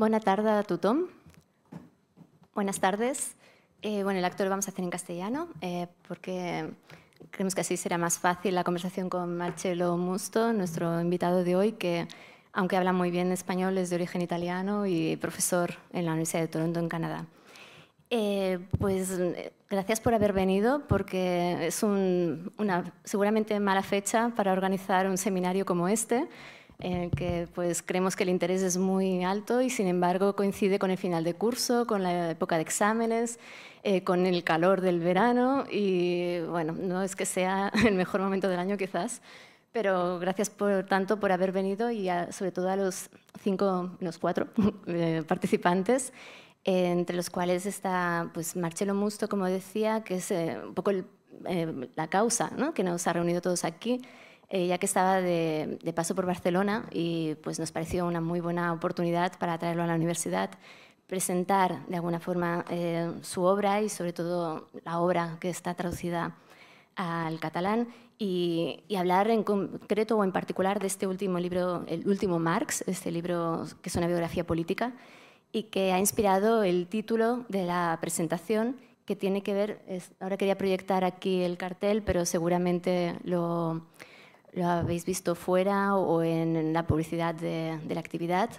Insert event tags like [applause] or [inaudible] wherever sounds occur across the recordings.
Buenas tardes a Buenas tardes. bueno, el acto lo vamos a hacer en castellano eh, porque creemos que así será más fácil la conversación con Marcelo Musto, nuestro invitado de hoy, que aunque habla muy bien español, es de origen italiano y profesor en la Universidad de Toronto, en Canadá. Eh, pues gracias por haber venido, porque es un, una seguramente mala fecha para organizar un seminario como este, el que pues creemos que el interés es muy alto y sin embargo coincide con el final de curso, con la época de exámenes, eh, con el calor del verano y bueno, no es que sea [laughs] el mejor momento del año quizás, pero gracias por tanto por haber venido y sobre todo a los cinco, los cuatro [laughs] eh, participantes entre los cuales está pues, Marcelo Musto, como decía, que es eh, un poco la causa ¿no? que nos ha reunido todos aquí. Eh, ya que estaba de, paso por Barcelona y pues nos pareció una muy buena oportunidad para traerlo a la universidad, presentar de alguna forma eh, su obra y sobre todo la obra que está traducida al catalán y, hablar en concreto o en particular de este último libro, el último Marx, este libro que es una biografía política y que ha inspirado el título de la presentación que tiene que ver, ahora quería proyectar aquí el cartel, pero seguramente lo, lo habéis visto fuera o en la publicidad de, la actividad,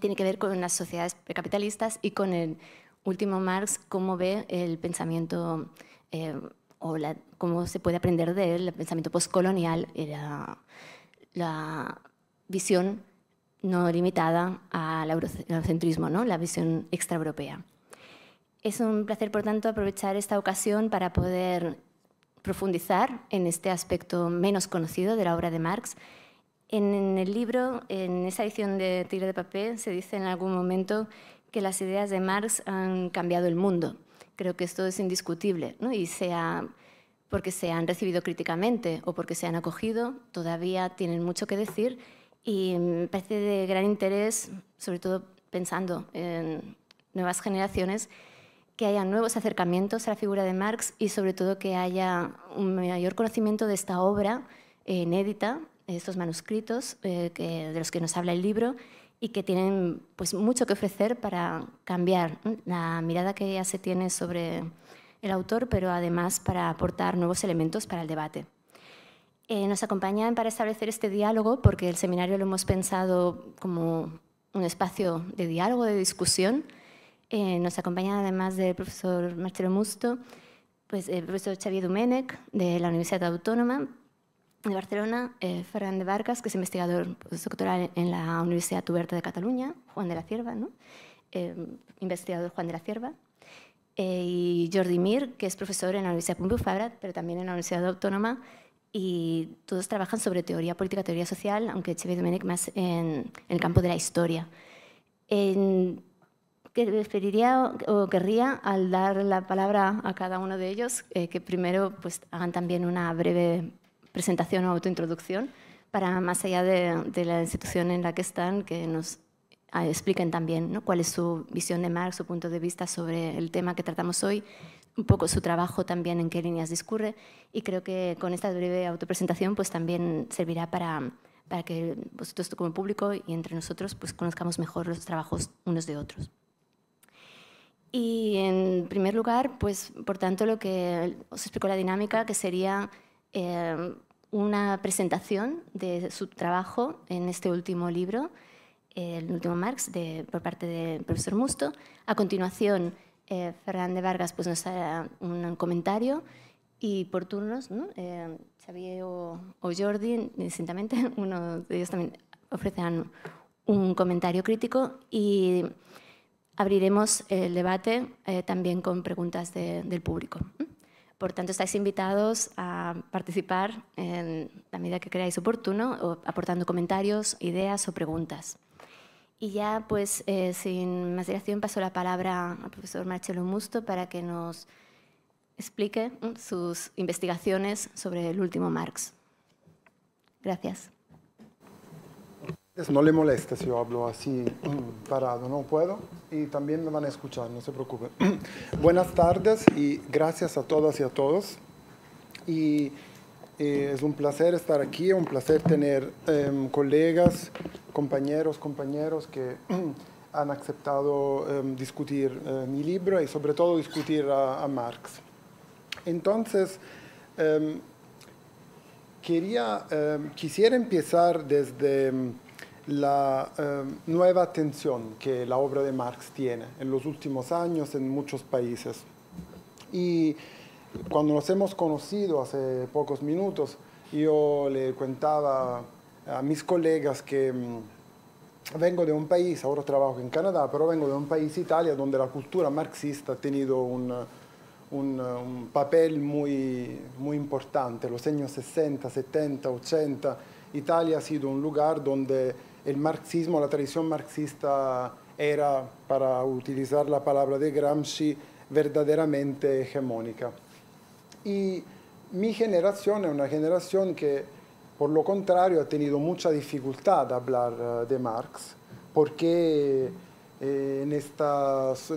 tiene que ver con las sociedades precapitalistas y con el último Marx, cómo ve el pensamiento eh, o cómo se puede aprender de él, el pensamiento postcolonial, la, la visión no limitada al eurocentrismo, ¿no? la visión extraeuropea. Es un placer, por tanto, aprovechar esta ocasión para poder profundizar en este aspecto menos conocido de la obra de Marx. En el libro, en esa edición de Tigre de Papel, se dice en algún momento que las ideas de Marx han cambiado el mundo. Creo que esto es indiscutible, y sea porque se han recibido críticamente o porque se han acogido, todavía tienen mucho que decir y me parece de gran interés, sobre todo pensando en nuevas generaciones, que haya nuevos acercamientos a la figura de Marx y sobre todo que haya un mayor conocimiento de esta obra eh, inédita, estos manuscritos eh, de los que nos habla el libro y que tienen pues, mucho que ofrecer para cambiar la mirada que ya se tiene sobre el autor, pero además para aportar nuevos elementos para el debate. Eh, nos acompañan para establecer este diálogo porque el seminario lo hemos pensado como un espacio de diálogo, de discusión, eh, nos acompaña además del profesor Marcelo Musto, pues, el profesor Xavier Dumenec de la Universidad Autónoma de Barcelona, eh, Ferran de Vargas, que es investigador pues, doctoral en la Universidad Tuberta de Cataluña, Juan de la Cierva, ¿no? Eh, investigador Juan de la Cierva, eh, y Jordi Mir, que es profesor en la Universidad Pompeu Fabra, pero también en la Universidad Autónoma, y todos trabajan sobre teoría política, teoría social, aunque Xavier Dumenec más en, en, el campo de la historia. En, que o, querría al dar la palabra a cada uno de ellos eh, que primero pues, hagan también una breve presentación o autointroducción para más allá de, la institución en la que están, que nos ah, expliquen también ¿no? cuál es su visión de Marx, su punto de vista sobre el tema que tratamos hoy, un poco su trabajo también, en qué líneas discurre. Y creo que con esta breve autopresentación pues, también servirá para, para que vosotros como público y entre nosotros pues, conozcamos mejor los trabajos unos de otros. Y en primer lugar, pues por tanto lo que os explico la dinámica, que sería eh, una presentación de su trabajo en este último libro, el último Marx, de, por parte del profesor Musto. A continuación, eh, Fernández de Vargas pues, nos hará un comentario y por turnos, eh, Xavier o, Jordi, distintamente, [laughs] uno de ellos también ofrecerán un comentario crítico y abriremos el debate eh, también con preguntas del público. Por tanto, estáis invitados a participar en la medida que creáis oportuno, aportando comentarios, ideas o preguntas. Y ya, pues, eh, sin más dilación, paso la palabra al profesor Marcelo Musto para que nos explique sus investigaciones sobre el último Marx. Gracias. No le molesta si yo hablo así mm, parado, no puedo. Y también me van a escuchar, no se preocupen. [clears throat] Buenas tardes y gracias a todas y a todos. Y eh, es un placer estar aquí, un placer tener em, colegas, compañeros, compañeros que [clears throat] han aceptado em, discutir eh, mi libro y sobre todo discutir a, a Marx. Entonces, em, quería, quisiera empezar desde la eh, nueva atención que la obra de Marx tiene en los últimos años en muchos países. Y cuando nos hemos conocido hace pocos minutos, yo le contaba a mis colegas que mm, vengo de un país, ahora trabajo en Canadá, pero vengo de un país, Italia, donde la cultura marxista ha tenido un, eh, eh, papel muy, muy importante. Los años 60, 70, 80, Italia ha sido un lugar donde el marxismo, la tradición marxista era, para utilizar la palabra de Gramsci, verdaderamente hegemónica. Y mi generación es una generación que, por lo contrario, ha tenido mucha dificultad de hablar eh, de Marx, porque eh, en,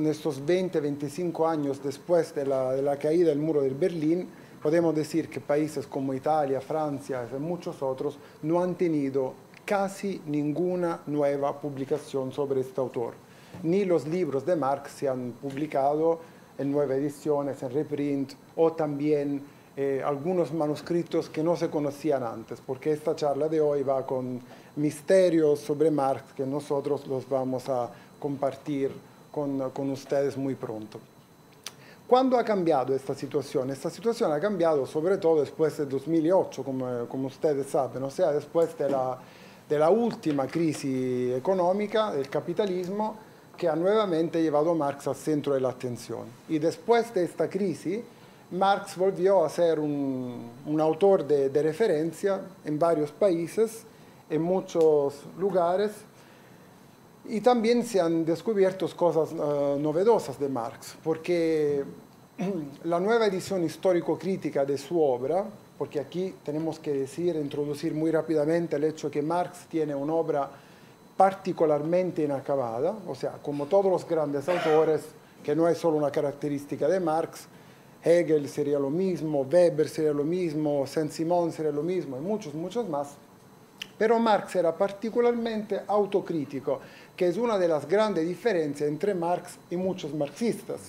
estos 20, 25 años después de la, de la caída del muro de Berlín, podemos decir que países como Italia, Francia y muchos otros no han tenido casi ninguna nueva publicación sobre este autor. Ni los libros de Marx se han publicado en nuevas ediciones, en reprint, o también eh, algunos manuscritos que no se conocían antes, porque esta charla de hoy va con misterios sobre Marx que nosotros los vamos a compartir con, ustedes muy pronto. ¿Cuándo ha cambiado esta situación? Esta situación ha cambiado sobre todo después de 2008, como, como ustedes saben, o sea, después de la la última crisis económica del capitalismo que ha nuevamente llevado a Marx al centro de la atención. Y después de esta crisis, Marx volvió a ser un, autor de, referencia en varios países, en muchos lugares, y también se han descubierto cosas eh, novedosas de Marx, porque [clears throat] la nueva edición histórico-crítica de su obra, porque aquí tenemos que decir, introducir muy rápidamente el hecho que Marx tiene una obra particularmente inacabada, o sea, como todos los grandes autores, que no es solo una característica de Marx, Hegel sería lo mismo, Weber sería lo mismo, Saint-Simon sería lo mismo y muchos, muchos más. Pero Marx era particularmente autocrítico, que es una de las grandes diferencias entre Marx y muchos marxistas.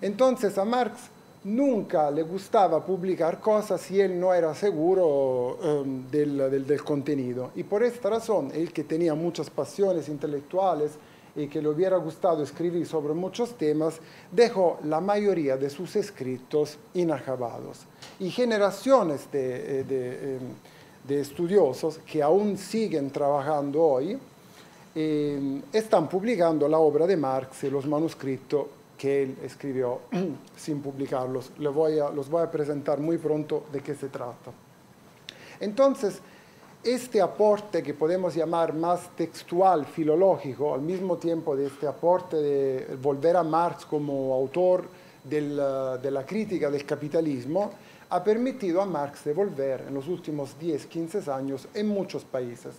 Entonces a Marx nunca le gustaba publicar cosas si él no era seguro em, del, contenido. Y por esta razón, él que tenía muchas pasiones intelectuales y que le hubiera gustado escribir sobre muchos temas, dejó la mayoría de sus escritos inacabados. Y generaciones eh, em, de, estudiosos que aún siguen trabajando hoy, em, están publicando la obra de Marx y los manuscritos que él escribió [clears throat] sin publicarlos. Los voy, a, voy a presentar muy pronto de qué se trata. Entonces, este aporte que podemos llamar más textual, filológico, al mismo tiempo de este aporte de volver a Marx como autor eh, de la crítica del capitalismo, ha permitido a Marx de en los últimos 10, 15 años en muchos países.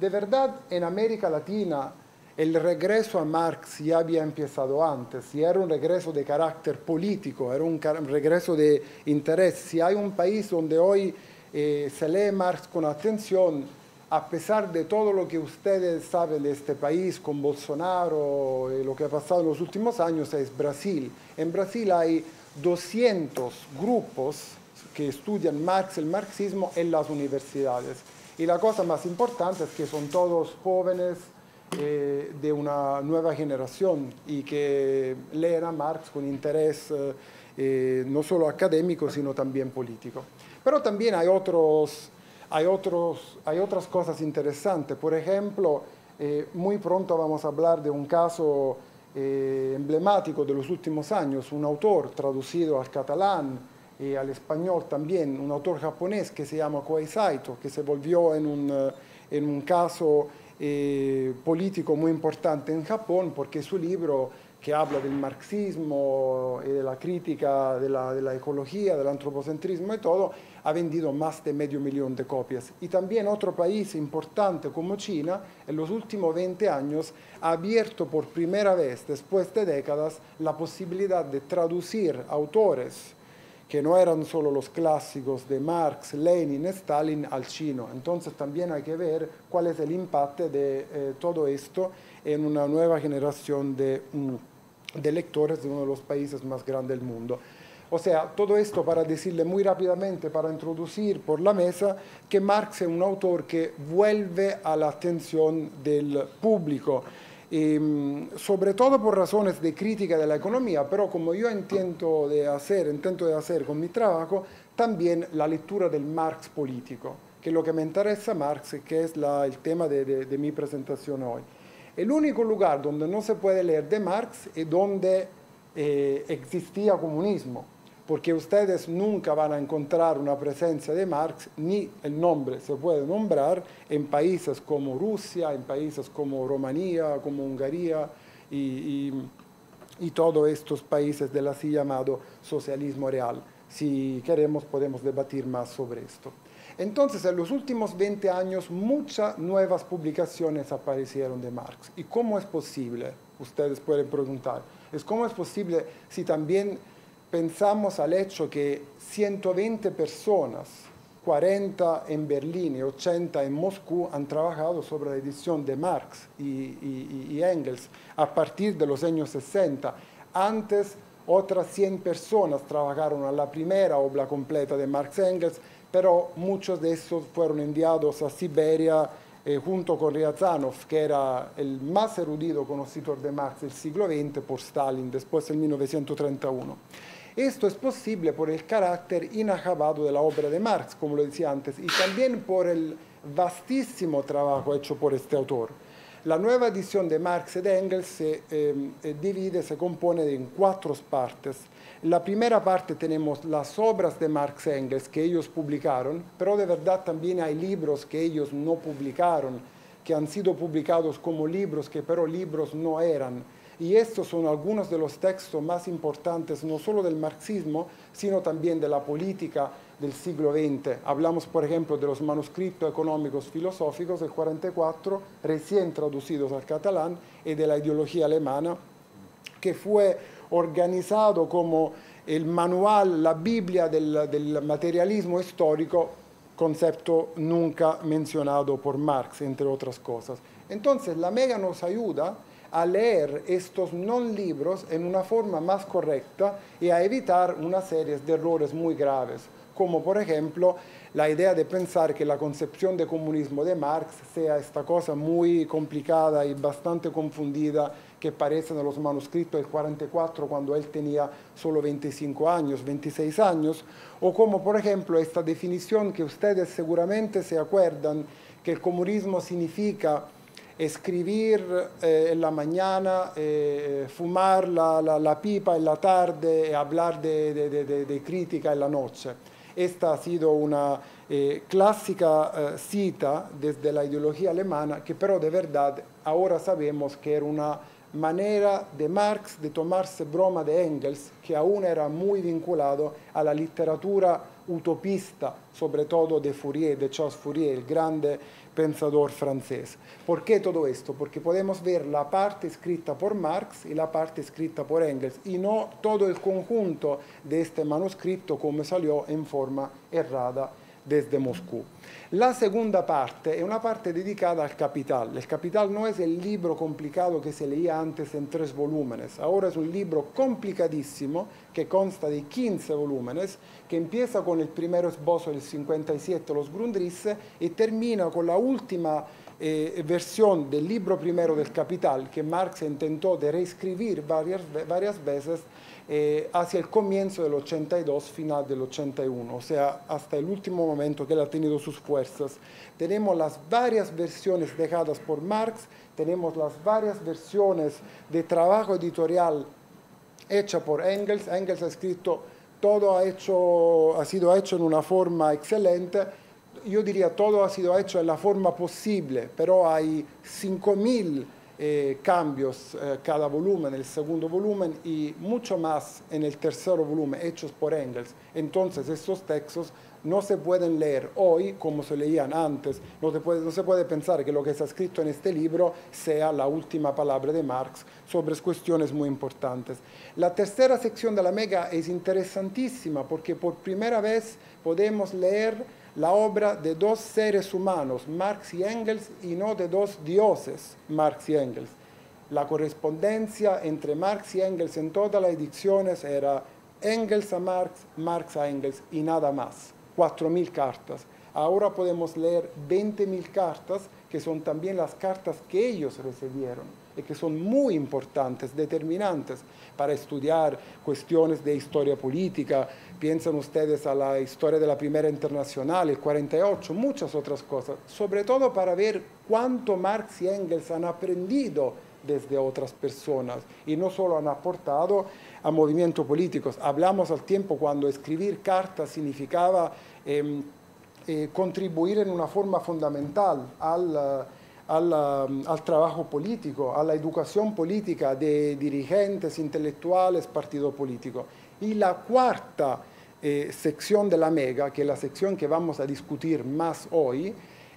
De verdad, en América Latina, el regreso a Marx ya había empezado antes, y era un regreso de carácter político, era un regreso de interés. Si hay un país donde hoy eh, se lee Marx con atención, a pesar de todo lo que ustedes saben de este país con Bolsonaro y eh, lo que ha pasado en los últimos años, es Brasil. En Brasil hay 200 grupos que estudian Marx, el marxismo en las universidades. Y la cosa más importante es que son todos jóvenes, eh, de una nueva generación y que leerá Marx con interés eh, eh, no solo académico, sino también político. Pero también hay, otros, hay, otros, hay otras cosas interesantes. Por ejemplo, muy pronto vamos a hablar de un caso emblemático de los últimos años, un autor traducido al catalán, y al español también, un autor japonés que se llama Koei Saito, que se volvió en un, en un caso eh, político muy importante en Japón porque su libro que habla del marxismo y eh, de la crítica de la, de la, ecología, del antropocentrismo y todo, ha vendido más de medio millón de copias. Y también otro país importante como China, en los últimos 20 años, ha abierto por primera vez, después de décadas, la posibilidad de traducir autores que no eran solo los clásicos de Marx, Lenin, Stalin al chino. Entonces también hay que ver cuál es el impacto de eh, todo esto en una nueva generación mm, de lectores de uno de los países más grandes del mundo. O sea, todo esto para decirle muy rápidamente, para introducir por la mesa, que Marx es un autor que vuelve a la atención del público. Em, sobre todo por razones de crítica de la economía, pero como yo intento de hacer, intento de hacer con mi trabajo, también la lectura del Marx político, que es lo que me interesa Marx, que es el tema de, mi presentación hoy. El único lugar donde no se puede leer de Marx es donde eh, existía comunismo porque ustedes nunca van a encontrar una presencia de Marx, ni el nombre se puede nombrar, en países como Rusia, en países como Rumanía, como Hungría y, todos estos países del así llamado socialismo real. Si queremos podemos debatir más sobre esto. Entonces, en los últimos 20 años, muchas nuevas publicaciones aparecieron de Marx. ¿Y cómo es posible? Ustedes pueden preguntar. ¿Es cómo es posible si también pensamos al hecho que 120 personas, 40 en Berlín y 80 en Moscú, han trabajado sobre la edición de Marx y, Engels a partir de los años 60. Antes, otras 100 personas trabajaron a la primera obra completa de Marx Engels, pero muchos de esos fueron enviados a Siberia eh, junto con Ryazanov, que era el más erudito conocido de Marx del siglo XX, por Stalin, después en 1931. Esto es posible por el carácter inacabado de la obra de Marx, como lo decía antes, y también por el vastísimo trabajo hecho por este autor. La nueva edición de Marx y Engels se em, eh, divide, se compone en cuatro partes. La primera parte tenemos las obras de Marx y Engels que ellos publicaron, pero de verdad también hay libros que ellos no publicaron, que han sido publicados como libros, que pero libros no eran. Y estos son algunos de los textos más importantes, no solo del marxismo, sino también de la política del siglo XX. Hablamos, por ejemplo, de los manuscritos económicos filosóficos del 44, recién traducidos al catalán, y de la ideología alemana, que fue organizado como el manual, la Biblia del, materialismo histórico, concepto nunca mencionado por Marx, entre otras cosas. Entonces, la mega nos ayuda a leer estos non libros en una forma más correcta y a evitar una serie de errores muy graves, como por ejemplo la idea de pensar que la concepción de comunismo de Marx sea esta cosa muy complicada y bastante confundida que aparece en los manuscritos del 44 cuando él tenía solo 25 años, 26 años, o como por ejemplo esta definición que ustedes seguramente se acuerdan, que el comunismo significa escribir eh, en la mañana, eh, eh, fumar la, pipa en la tarde, y hablar de, crítica en la noche. Esta ha sido una clásica cita desde la ideología alemana que pero de verdad ahora sabemos que era una manera de Marx de tomarse broma de Engels, que aún era muy vinculado a la literatura utopista, soprattutto de Fourier, de Charles Fourier, il grande pensador francese. Perché tutto questo? Perché possiamo vedere la parte scritta por Marx e la parte scritta por Engels, e non tutto il conjunto di questo manuscrito come salió in forma errata. desde Moscú. La segunda parte es una parte dedicada al Capital. El Capital no es el libro complicado que se leía antes en tres volúmenes. Ahora es un libro complicadísimo que consta de 15 volúmenes, que empieza con el primer esbozo del 57, Los Grundrisse, y termina con la última eh, versión del libro primero del Capital, que Marx intentó de reescribir varias veces eh, hacia el comienzo del 82, final del 81, o sea, hasta el último momento que él ha tenido sus fuerzas. Tenemos las varias versiones dejadas por Marx, tenemos las varias versiones de trabajo editorial hecha por Engels. Engels ha escrito, todo ha, ha sido hecho en una forma excelente, yo diría todo ha sido hecho en la forma posible, pero hay 5.000 eh, cambios eh, cada volumen, el segundo volumen y mucho más en el tercer volumen, hechos por Engels. Entonces, estos textos no se pueden leer hoy como se leían antes. No puede, no se puede pensar que lo que está escrito en este libro sea la última palabra de Marx sobre cuestiones muy importantes. La tercera sección de la Mega es interesantísima porque por primera vez podemos leer la obra de dos seres humanos, Marx y Engels, y no de dos dioses, Marx y Engels. La correspondencia entre Marx y Engels en todas las ediciones era Engels a Marx, Marx a Engels y nada más. 4.000 cartas. Ahora podemos leer 20.000 cartas, que son también las cartas que ellos recibieron y que son muy importantes, determinantes para estudiar cuestiones de historia política, piensan ustedes a la historia de la Primera Internacional, el 48, muchas otras cosas, sobre todo para ver cuánto Marx y Engels han aprendido desde otras personas y no solo han aportado a movimientos políticos. Hablamos al tiempo cuando escribir cartas significaba em, eh, contribuir en una forma fundamental al... al, trabajo político, a la educación política de dirigentes, intelectuales, partido político. Y la cuarta eh, sección de la Mega, que es la sección que vamos a discutir más hoy,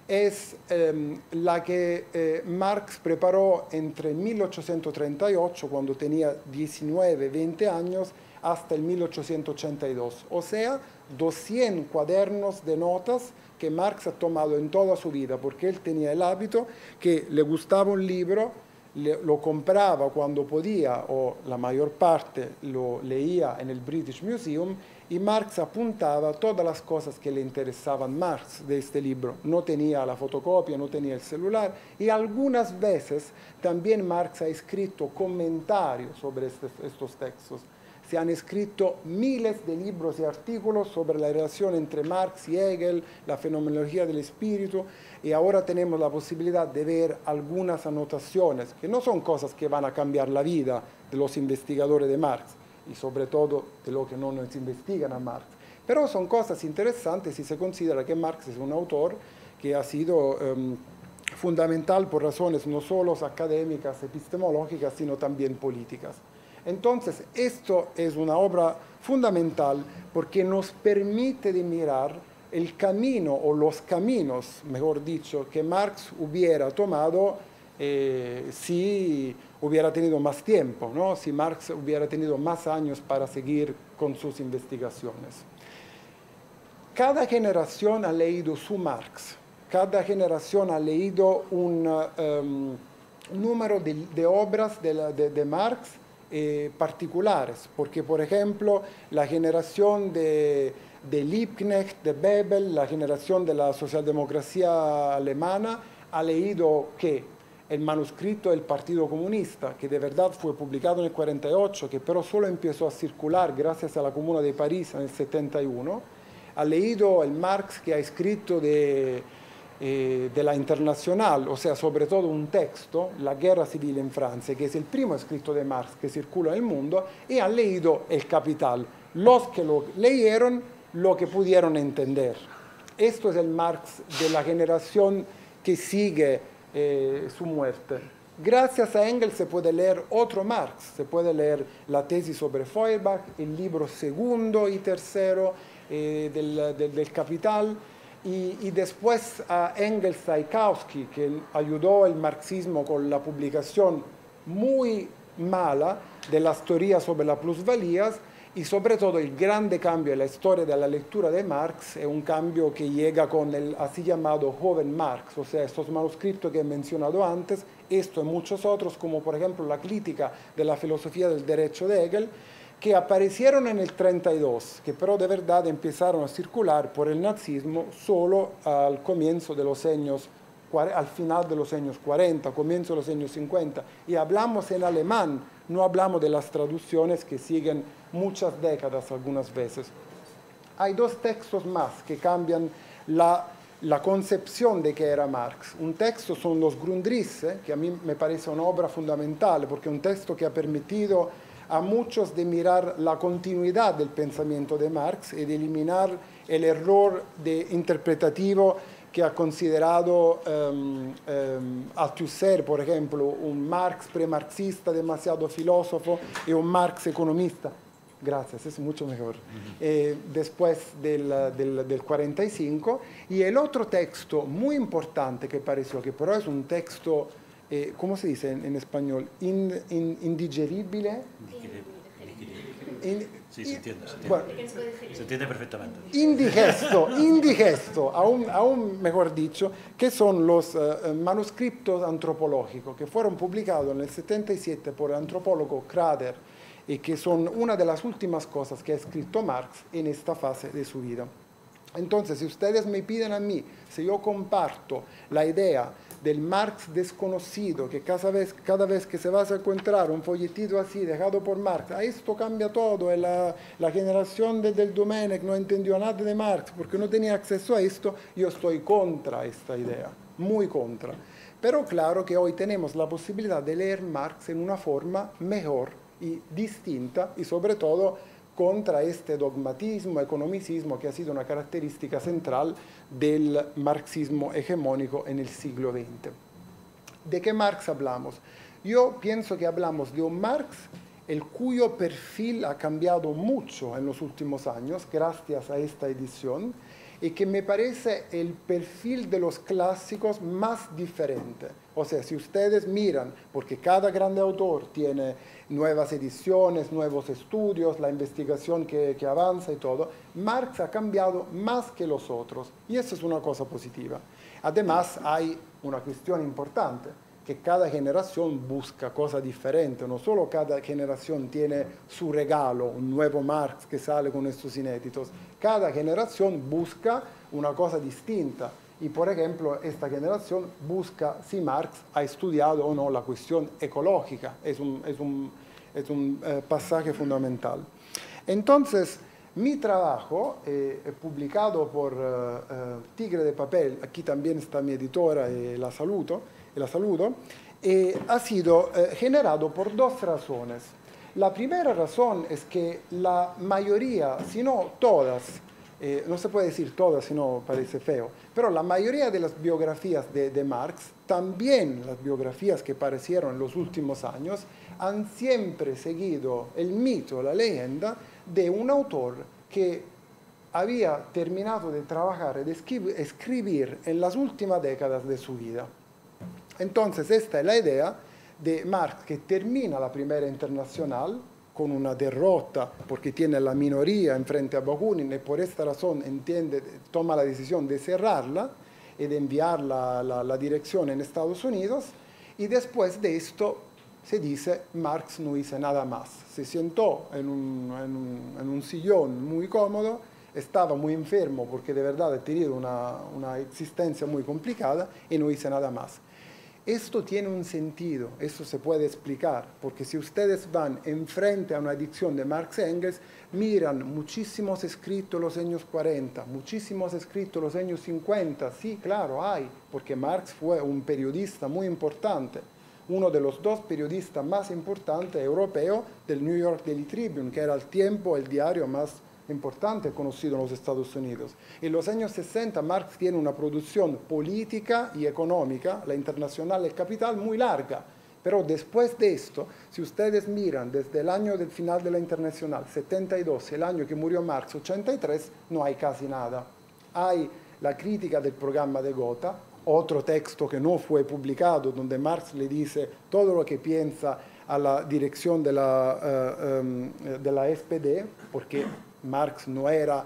es em, la que eh, Marx preparó entre 1838, cuando tenía 19, 20 años, hasta el 1882, o sea, 200 cuadernos de notas que Marx ha tomado en toda su vida, porque él tenía el hábito que le gustaba un libro, lo compraba cuando podía o la mayor parte lo leía en el British Museum y Marx apuntaba todas las cosas que le interesaban Marx de este libro. No tenía la fotocopia, no tenía el celular y algunas veces también Marx ha escrito comentarios sobre este, estos textos se han escrito miles de libros y artículos sobre la relación entre Marx y Hegel, la fenomenología del espíritu, y ahora tenemos la posibilidad de ver algunas anotaciones, que no son cosas que van a cambiar la vida de los investigadores de Marx, y sobre todo de los que no nos investigan a Marx, pero son cosas interesantes si se considera que Marx es un autor que ha sido... Em, fundamental por razones no solo académicas, epistemológicas, sino también políticas. Entonces, esto es una obra fundamental porque nos permite mirar el camino o los caminos, mejor dicho, que Marx hubiera tomado eh, si hubiera tenido más tiempo, ¿no? si Marx hubiera tenido más años para seguir con sus investigaciones. Cada generación ha leído su Marx, cada generación ha leído un eh, em, número de, obras de Marx eh, particulares, porque por ejemplo la generación de, de Liebknecht, de Bebel, la generación de la socialdemocracia alemana, ha leído que el manuscrito del Partido Comunista, que de verdad fue publicado en el 48, que pero solo empezó a circular gracias a la Comuna de París en el 71, ha leído el Marx que ha escrito de, eh, de la Internacional, o sea, sobre todo un texto, La guerra civil en Francia, que es el primo escrito de Marx que circula en el mundo, y han leído El Capital. Los que lo leyeron, lo que pudieron entender. Esto es el Marx de la generación que sigue eh, su muerte. Gracias a Engels se puede leer otro Marx, se puede leer la tesis sobre Feuerbach, el libro segundo y tercero eh, del Capital, y, después a Engels Kautsky que ayudó el marxismo con la publicación muy mala de la teorías sobre las plusvalías, y sobre todo el grande cambio en la historia de la lectura de Marx es un cambio que llega con el así llamado joven Marx, o sea, estos manuscritos que he mencionado antes, esto y muchos otros, como por ejemplo la crítica de la filosofía del derecho de Hegel, que aparecieron en el 32, que pero de verdad empezaron a circular por el nazismo solo al comienzo de los años, al final de los años 40, comienzo de los años 50. Y hablamos en alemán, no hablamos de las traducciones que siguen muchas décadas algunas veces. Hay dos textos más que cambian la, la concepción de que era Marx. Un texto son los Grundrisse, que a mí me parece una obra fundamental, porque es un texto que ha permitido a muchos de mirar la continuidad del pensamiento de Marx y de eliminar el error de interpretativo que ha considerado a em, tu em, Althusser, por ejemplo, un Marx premarxista, demasiado filósofo, y un Marx economista. Gracias, es mucho mejor. Eh, después del, 45. Y el otro texto muy importante que pareció, que pero es un texto eh, ¿cómo se dice en, español? indigerible. sí, se entiende, se entiende. perfectamente. Indigesto, indigesto, aún, aún, mejor dicho, que son los eh, eh, manuscritos antropológicos que fueron publicados en el 77 por el antropólogo Crader y que son una de las últimas cosas que ha escrito Marx en esta fase de su vida. Entonces, si ustedes me piden a mí, si yo comparto la idea del Marx desconocido, que cada vez, cada vez que se vas a encontrar un folletito así dejado por Marx, a ah, esto cambia todo, eh, la, la generación del Domenech no entendió nada de Marx porque no tenía acceso a esto, yo estoy contra esta idea, muy contra. Pero claro que hoy tenemos la posibilidad de leer Marx en una forma mejor y distinta y sobre todo contra este dogmatismo, economicismo que ha sido una característica central del marxismo hegemónico en el siglo XX. ¿De qué Marx hablamos? Yo pienso que hablamos de un Marx el cuyo perfil ha cambiado mucho en los últimos años gracias a esta edición y que me parece el perfil de los clásicos más diferente. O sea, si ustedes miran, porque cada grande autor tiene nuevas ediciones, nuevos estudios, la investigación que, avanza y todo, Marx ha cambiado más que los otros y eso es una cosa positiva. Además hay una cuestión importante, que cada generación busca cosas diferentes, no solo cada generación tiene su regalo, un nuevo Marx que sale con estos inéditos, cada generación busca una cosa distinta. Y por ejemplo, esta generación busca si Marx ha estudiado o no la cuestión ecológica. Es un, es un, eh, pasaje fundamental. Entonces, mi trabajo, eh, publicado por eh, Tigre de Papel, aquí también está mi editora la, y la saludo, ha sido generado por dos razones. La primera razón es que la mayoría, si no todas, eh, no se puede decir todas, sino parece feo, pero la mayoría de las biografías de, de, Marx, también las biografías que aparecieron en los últimos años, han siempre seguido el mito, la leyenda de un autor que había terminado de trabajar, de escribir en las últimas décadas de su vida. Entonces, esta es la idea de Marx que termina la primera internacional, con una derrota porque tiene la minoría enfrente a Bakunin y por esta razón entiende, toma la decisión de cerrarla y de enviarla la, la, dirección en Estados Unidos. Y después de esto se dice Marx no hizo nada más. Se sentó en un, sillón muy cómodo, estaba muy enfermo porque de verdad ha tenido una, una existencia muy complicada y no hizo nada más. Esto tiene un sentido, esto se puede explicar, porque si ustedes van enfrente a una edición de Marx Engels, miran muchísimos escritos los años 40, muchísimos escritos los años 50, sí, claro, hay, porque Marx fue un periodista muy importante, uno de los dos periodistas más importantes europeos del New York Daily Tribune, que era al tiempo el diario más importante conocido en los Estados Unidos. En los años 60 Marx tiene una producción política y económica, la internacional del capital, muy larga. Pero después de esto, si ustedes miran desde el año del final de la internacional, 72, el año que murió Marx, 83, no hay casi nada. Hay la crítica del programa de Gotha, otro texto que no fue publicado, donde Marx le dice todo lo que piensa a la dirección de la, eh, em, de la e SPD, porque Marx no era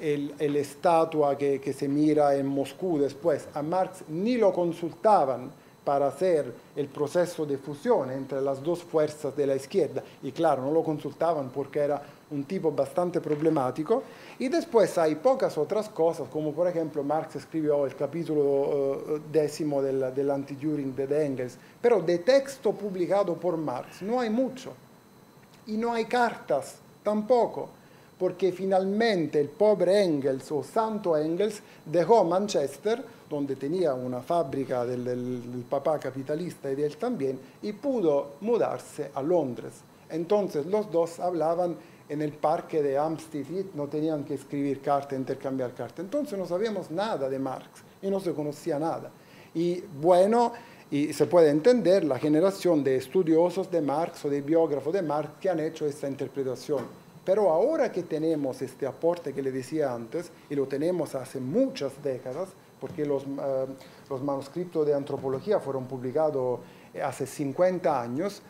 el, estatua que, se mira en Moscú después. A Marx ni lo consultaban para hacer el proceso de fusión entre las dos fuerzas de la izquierda. Y claro, no lo consultaban porque era un tipo bastante problemático. Y después hay pocas otras cosas, como por ejemplo Marx escribió el capítulo eh, décimo del, Antijuring anti de Engels, pero de texto publicado por Marx no hay mucho. Y no hay cartas tampoco porque finalmente el pobre Engels o santo Engels dejó Manchester, donde tenía una fábrica del, papá capitalista y de él también, y pudo mudarse a Londres. Entonces los dos hablaban en el parque de Amsterdam, no tenían que escribir carta, intercambiar carta. Entonces no sabíamos nada de Marx y no se conocía nada. Y bueno, y se puede entender la generación de estudiosos de Marx o de biógrafos de Marx que han hecho esta interpretación. Pero ahora que tenemos este aporte que le decía antes, y lo tenemos hace muchas décadas, porque los, eh, los manuscritos de antropología fueron publicados eh, hace 50 años,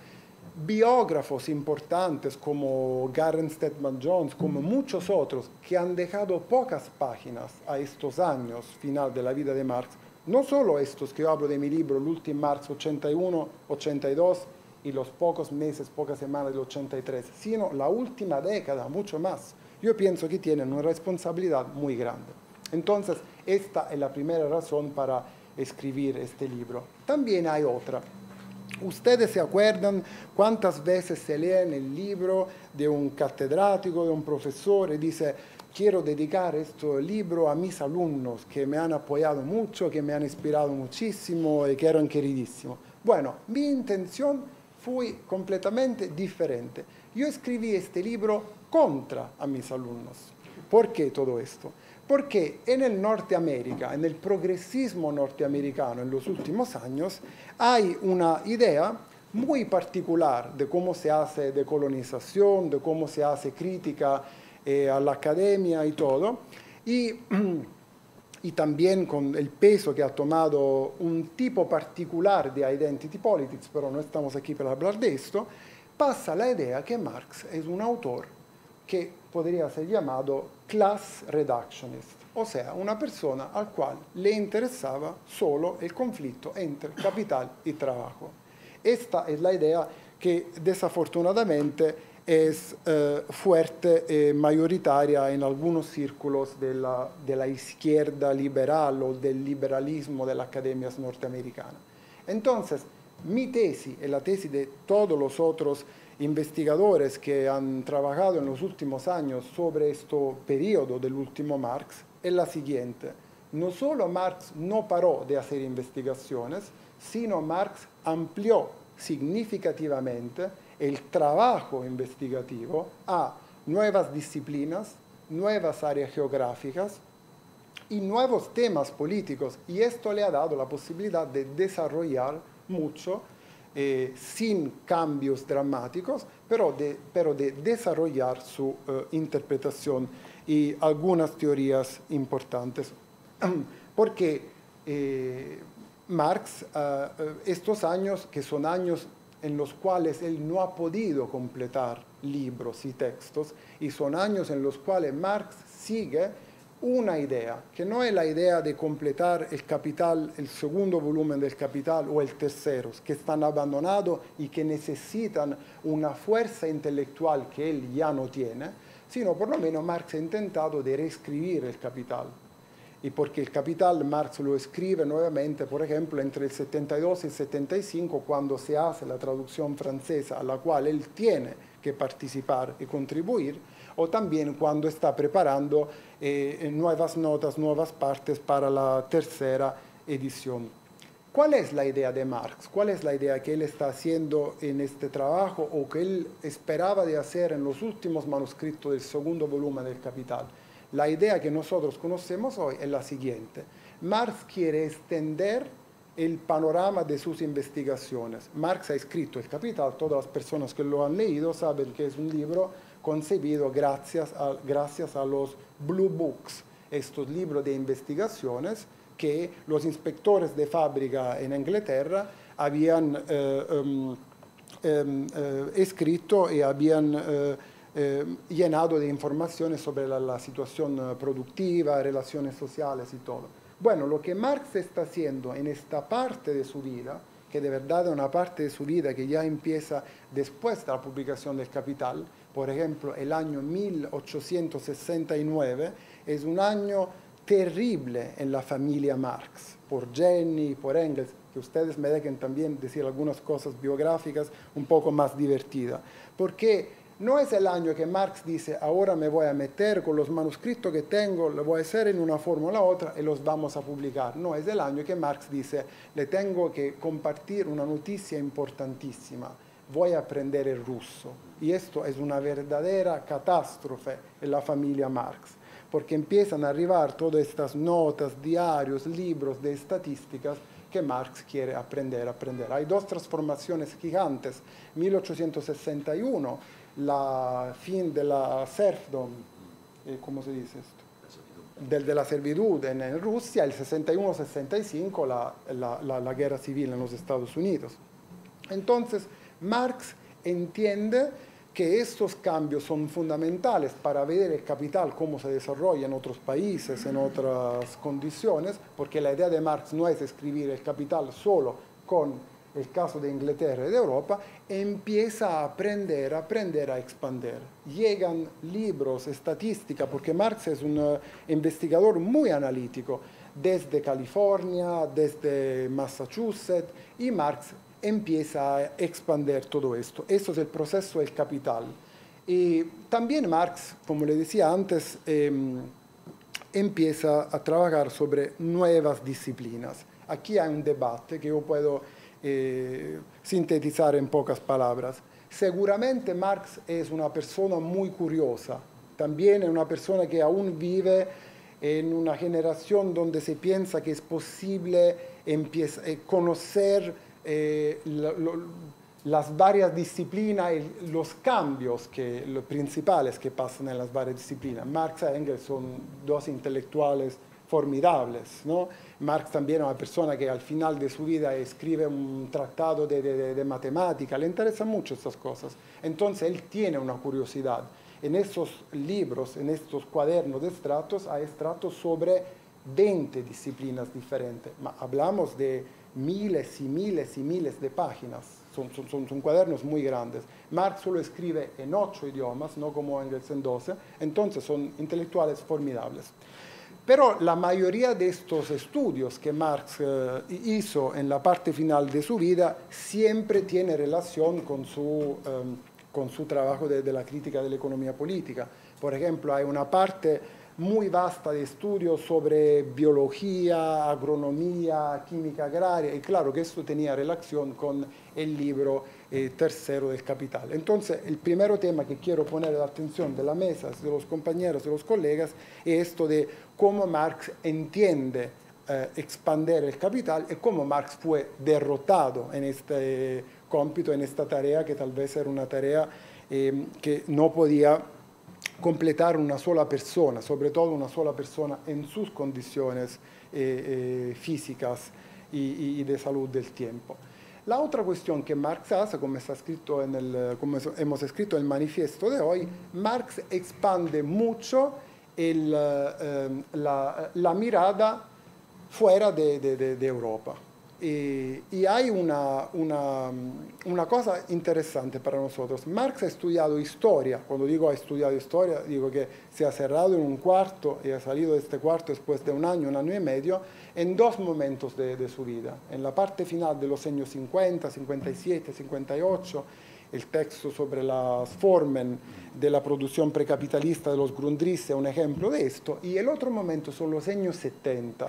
biógrafos importantes como Garen Stedman Jones, como muchos otros, que han dejado pocas páginas a estos años final de la vida de Marx, no solo estos que yo hablo de mi libro, el último Marx 81, 82, y los pocos meses, pocas semanas del 83, sino la última década, mucho más, yo pienso que tienen una responsabilidad muy grande. Entonces, esta es la primera razón para escribir este libro. También hay otra. Ustedes se acuerdan cuántas veces se lee en el libro de un catedrático, de un profesor, y dice, quiero dedicar este libro a mis alumnos que me han apoyado mucho, que me han inspirado muchísimo y que eran queridísimos. Bueno, mi intención fui completamente diferente. Yo escribí este libro contra a mis alumnos. ¿Por qué todo esto? Porque en el Norteamérica, en el progresismo norteamericano en los últimos años, hay una idea muy particular de cómo se hace decolonización, de cómo se hace crítica eh, a la academia y todo. Y [clears throat] y también con el peso que ha tomado un tipo particular de identity politics, pero no estamos aquí para hablar de esto, pasa la idea que Marx es un autor que podría ser llamado class reductionist, o sea, una persona al cual le interesaba solo el conflicto entre capital y trabajo. Esta es la idea que desafortunadamente es eh, fuerte y e mayoritaria en algunos círculos de la, izquierda liberal o del liberalismo de las academias norteamericanas. Entonces, mi tesis y la tesis de todos los otros investigadores que han trabajado en los últimos años sobre este periodo del último Marx es la siguiente. No solo Marx no paró de hacer investigaciones, sino Marx amplió significativamente el trabajo investigativo a nuevas disciplinas, nuevas áreas geográficas y nuevos temas políticos. Y esto le ha dado la posibilidad de desarrollar mucho, eh, sin cambios dramáticos, pero de, pero de desarrollar su eh, interpretación y algunas teorías importantes. [clears throat] Porque eh, Marx, ah, estos años, que son años en los cuales él no ha podido completar libros y textos, y son años en los cuales Marx sigue una idea, que no es la idea de completar el capital, el segundo volumen del capital o el tercero, que están abandonados y que necesitan una fuerza intelectual que él ya no tiene, sino por lo menos Marx ha intentado de reescribir el capital, y porque el capital Marx lo escribe nuevamente, por ejemplo, entre el 72 y el 75, cuando se hace la traducción francesa a la cual él tiene que participar y contribuir, o también cuando está preparando eh, nuevas notas, nuevas partes para la tercera edición. ¿Cuál es la idea de Marx? ¿Cuál es la idea que él está haciendo en este trabajo o que él esperaba de hacer en los últimos manuscritos del segundo volumen del Capital? La idea que nosotros conocemos hoy es la siguiente. Marx quiere extender el panorama de sus investigaciones. Marx ha escrito El Capital, todas las personas que lo han leído saben que es un libro concebido gracias a, a los Blue Books, estos libros de investigaciones que los inspectores de fábrica en Inglaterra habían eh, em, em, eh, escrito y habían eh, Ehm, llenado de informaciones sobre la, situación productiva, relaciones sociales y todo. Bueno, lo que Marx está haciendo en esta parte de su vida, que de verdad es una parte de su vida que ya empieza después de la publicación del Capital, por ejemplo, el año 1869, es un año terrible en la familia Marx, por Jenny, por Engels, que ustedes me dejen también decir algunas cosas biográficas un poco más divertidas, porque No es el año que Marx dice, ahora me voy a meter con los manuscritos que tengo, lo voy a hacer en una forma o la otra y los vamos a publicar. No, es el año que Marx dice, le tengo que compartir una noticia importantísima, voy a aprender el ruso. Y esto es una verdadera catástrofe en la familia Marx, porque empiezan a arribar todas estas notas, diarios, libros de estadísticas que Marx quiere aprender, aprender. Hay dos transformaciones gigantes, 1861 la fin de la serfdom, eh, ¿cómo se dice esto? Del, de la servidumbre en, Rusia, el 61-65, la, la, guerra civil en los Estados Unidos. Entonces, Marx entiende que estos cambios son fundamentales para ver el capital, cómo se desarrolla en otros países, en otras condiciones, porque la idea de Marx no es escribir el capital solo con el caso de Inglaterra y de Europa, empieza a aprender, a aprender, a expandir. Llegan libros, estadística, porque Marx es un eh, investigador muy analítico, desde California, desde Massachusetts, y Marx empieza a expandir todo esto. Eso es el proceso del capital. Y también Marx, como le decía antes, em, empieza a trabajar sobre nuevas disciplinas. Aquí hay un debate que yo puedo eh, sintetizar en pocas palabras. Seguramente Marx es una persona muy curiosa, también es una persona que aún vive en una generación donde se piensa que es posible eh, conocer eh, las varias disciplinas y los cambios que, los principales que pasan en las varias disciplinas. Marx y e Engels son dos intelectuales formidables. ¿no? Marx también es una persona que al final de su vida escribe un tratado de, matemática, le interesan mucho estas cosas. Entonces él tiene una curiosidad. En estos libros, en estos cuadernos de estratos, hay estratos sobre 20 disciplinas diferentes. hablamos de miles y miles y miles de páginas. Son, cuadernos muy grandes. Marx solo escribe en ocho idiomas, no como Engels en 12. Entonces son intelectuales formidables. Pero la mayoría de estos estudios que Marx eh, hizo en la parte final de su vida siempre tiene relación con su, em, con su trabajo de, la crítica de la economía política. Por ejemplo, hay una parte muy vasta de estudios sobre biología, agronomía, química agraria, y claro que esto tenía relación con el libro eh, tercero del Capital. Entonces, el primer tema que quiero poner la atención de la mesa, de los compañeros, de los colegas, es esto de cómo Marx entiende expandir eh, expander el capital y cómo Marx fue derrotado en este eh, cómpito, en esta tarea que tal vez era una tarea em, que no podía completar una sola persona, sobre todo una sola persona en sus condiciones eh, físicas y, y de salud del tiempo. La otra cuestión que Marx hace, como, está escrito en el, como hemos escrito en el manifiesto de hoy, Marx expande mucho eh, em, la, mirada fuera de, Europa. Y, hay una, cosa interesante para nosotros. Marx ha estudiado historia. Cuando digo ha estudiado historia, digo que se ha cerrado en un cuarto y ha salido de este cuarto después de un año, un año y medio, en dos momentos de, de su vida. En la parte final de los años 50, 57, 58 el texto sobre las formen de la producción precapitalista de los Grundrisse es un ejemplo de esto, y el otro momento son los años 70,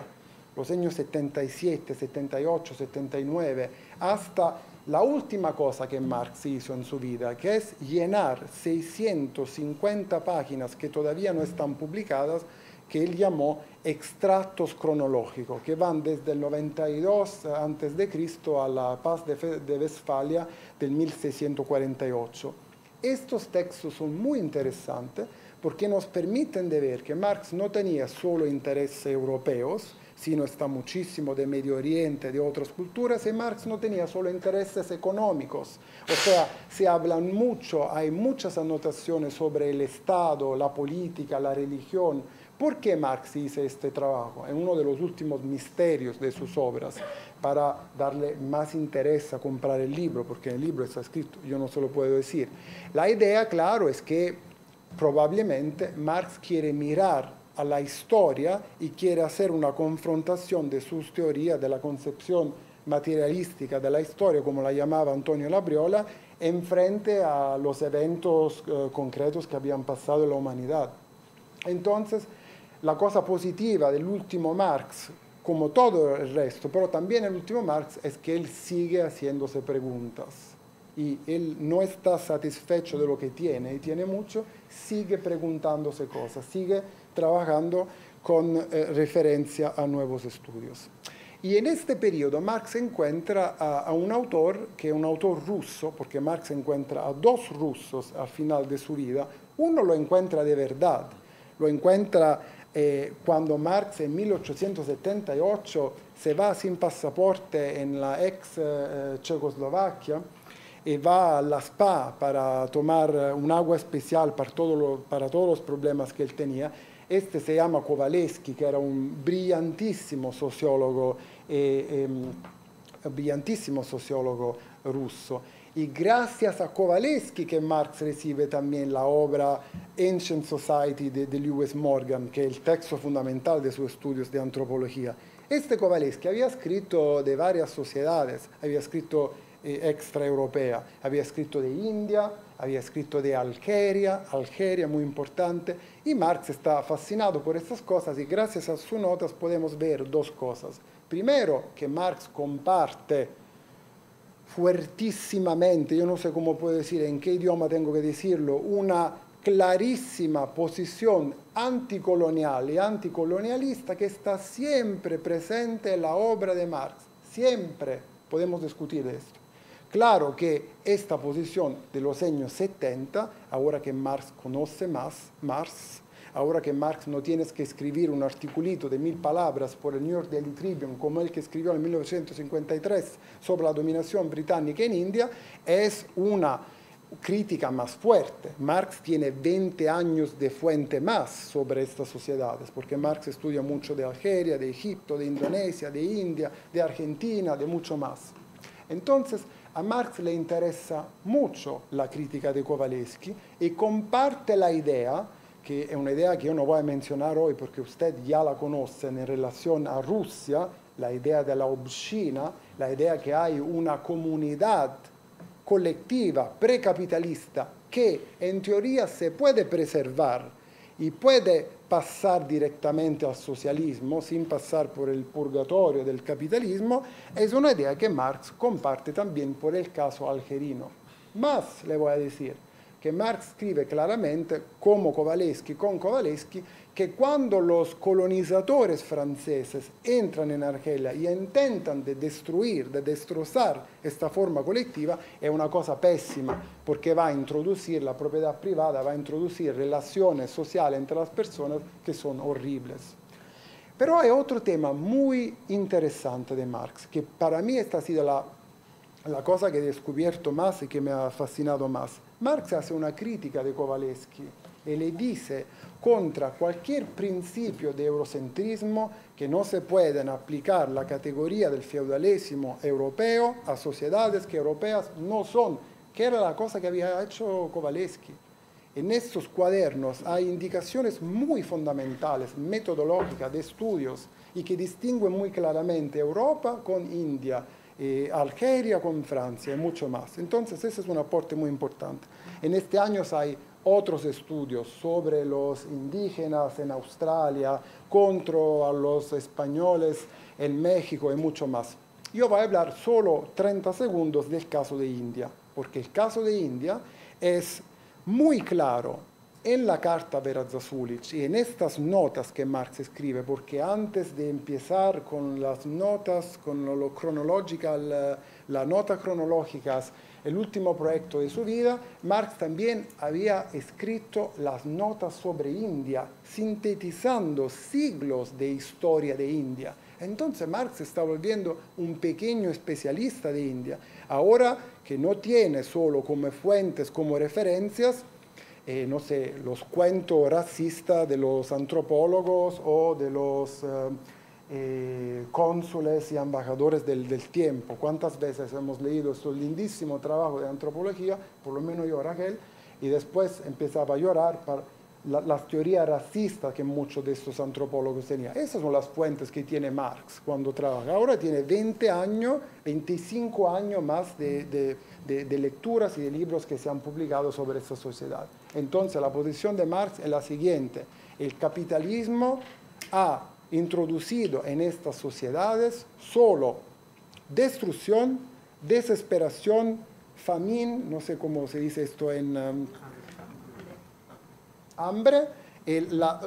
los años 77, 78, 79, hasta la última cosa que Marx hizo en su vida, que es llenar 650 páginas que todavía no están publicadas que él llamó extractos cronológicos, que van desde el 92 a.C. a la paz de Westfalia del 1648. Estos textos son muy interesantes porque nos permiten de ver que Marx no tenía solo intereses europeos, sino está muchísimo de Medio Oriente, de otras culturas, y Marx no tenía solo intereses económicos. O sea, se hablan mucho, hay muchas anotaciones sobre el Estado, la política, la religión, ¿Por qué Marx hizo este trabajo? Es uno de los últimos misterios de sus obras, para darle más interés a comprar el libro, porque el libro está escrito, yo no se lo puedo decir. La idea, claro, es que probablemente Marx quiere mirar a la historia y quiere hacer una confrontación de sus teorías, de la concepción materialística de la historia, como la llamaba Antonio Labriola, en frente a los eventos eh, concretos que habían pasado en la humanidad. Entonces, la cosa positiva del último Marx, como todo el resto, pero también el último Marx, es que él sigue haciéndose preguntas. Y él no está satisfecho de lo que tiene, y tiene mucho, sigue preguntándose cosas, sigue trabajando con eh, referencia a nuevos estudios. Y en este periodo Marx encuentra a, un autor que es un autor ruso, porque Marx encuentra a dos rusos al final de su vida. Uno lo encuentra de verdad, lo encuentra eh, quando Marx nel 1878 se va sin passaporte nella ex eh, Cecoslovacchia e va alla SPA per tomar un speciale per tutti i problemi che tenía. Este si chiama Kowaleski, che era un brillantissimo sociologo, e, e, brillantissimo sociologo russo. Y gracias a Kowaleski que Marx recibe también la obra Ancient Society de, Lewis Morgan, que es el texto fundamental de sus estudios de antropología. Este Kowaleski había escrito de varias sociedades, había escrito eh, extraeuropea, había escrito de India, había escrito de Algeria, Algeria muy importante, y Marx está fascinado por estas cosas y gracias a sus notas podemos ver dos cosas. Primero, que Marx comparte fuertísimamente, yo no sé cómo puedo decir, en qué idioma tengo que decirlo, una clarísima posición anticolonial y anticolonialista que está siempre presente en la obra de Marx. Siempre podemos discutir esto. Claro que esta posición de los años 70, ahora que Marx conoce más, Marx, Ahora que Marx no tienes que escribir un articulito de mil palabras por el New York Daily Tribune, como el que escribió en 1953 sobre la dominación británica en India, es una crítica más fuerte. Marx tiene 20 años de fuente más sobre estas sociedades, porque Marx estudia mucho de Algeria, de Egipto, de Indonesia, de India, de Argentina, de mucho más. Entonces, a Marx le interesa mucho la crítica de Kowalewski y comparte la idea que es una idea que yo no voy a mencionar hoy porque usted ya la conoce en relación a Rusia, la idea de la obscina, la idea que hay una comunidad colectiva precapitalista que en teoría se puede preservar y puede pasar directamente al socialismo sin pasar por el purgatorio del capitalismo, es una idea que Marx comparte también por el caso algerino. Más le voy a decir, che Marx scrive chiaramente, come Kovalevsky, con Kovalevsky, che quando los colonizadores franceses entran en Argelia e intentan de destruir, de destrozar questa forma colectiva, è una cosa pessima, perché va a introdurre la proprietà privata, va a introdurre relazioni sociali entre le persone che sono orribili. Però è altro tema molto interessante di Marx, che per me è stata la la cosa que he descubierto más y que me ha fascinado más. Marx hace una crítica de Kowalski y le dice contra cualquier principio de eurocentrismo que no se pueden aplicar la categoría del feudalismo europeo a sociedades que europeas no son, que era la cosa que había hecho Kowalski. En estos cuadernos hay indicaciones muy fundamentales, metodológicas, de estudios, y que distinguen muy claramente Europa con India, eh, Algeria con Francia y mucho más. Entonces ese es un aporte muy importante. En este año hay otros estudios sobre los indígenas en Australia, contra los españoles en México y mucho más. Yo voy a hablar solo 30 segundos del caso de India, porque el caso de India es muy claro en la carta Zasulich y en estas notas que Marx escribe, porque antes de empezar con las notas, con lo, cronológico, la, nota cronológica, el último proyecto de su vida, Marx también había escrito las notas sobre India, sintetizando siglos de historia de India. Entonces Marx está volviendo un pequeño especialista de India. Ahora que no tiene solo como fuentes, como referencias, eh, no sé, los cuentos racistas de los antropólogos o de los eh, eh, cónsules y embajadores del, tiempo. ¿Cuántas veces hemos leído este lindísimo trabajo de antropología, por lo menos yo, Raquel, y después empezaba a llorar para las teorías racistas que muchos de estos antropólogos tenían? Esas son las fuentes que tiene Marx cuando trabaja. Ahora tiene 20 años, 25 años más de lecturas y de libros que se han publicado sobre esta sociedad. Entonces la posición de Marx es la siguiente. El capitalismo ha introducido en estas sociedades solo destrucción, desesperación, famín, no sé cómo se dice esto en um, hambre,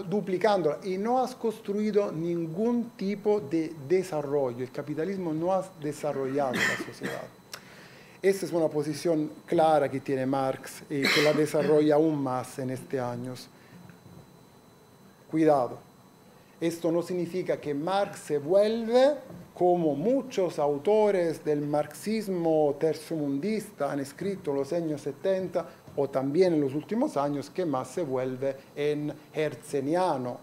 duplicándola. Y no has construido ningún tipo de desarrollo. El capitalismo no ha desarrollado la sociedad. Esa es una posición clara que tiene Marx y que la desarrolla aún más en este años. Cuidado. Esto no significa que Marx se vuelve, como muchos autores del marxismo terzomundista han escrito en los años 70 o también en los últimos años, que más se vuelve en Herzeniano,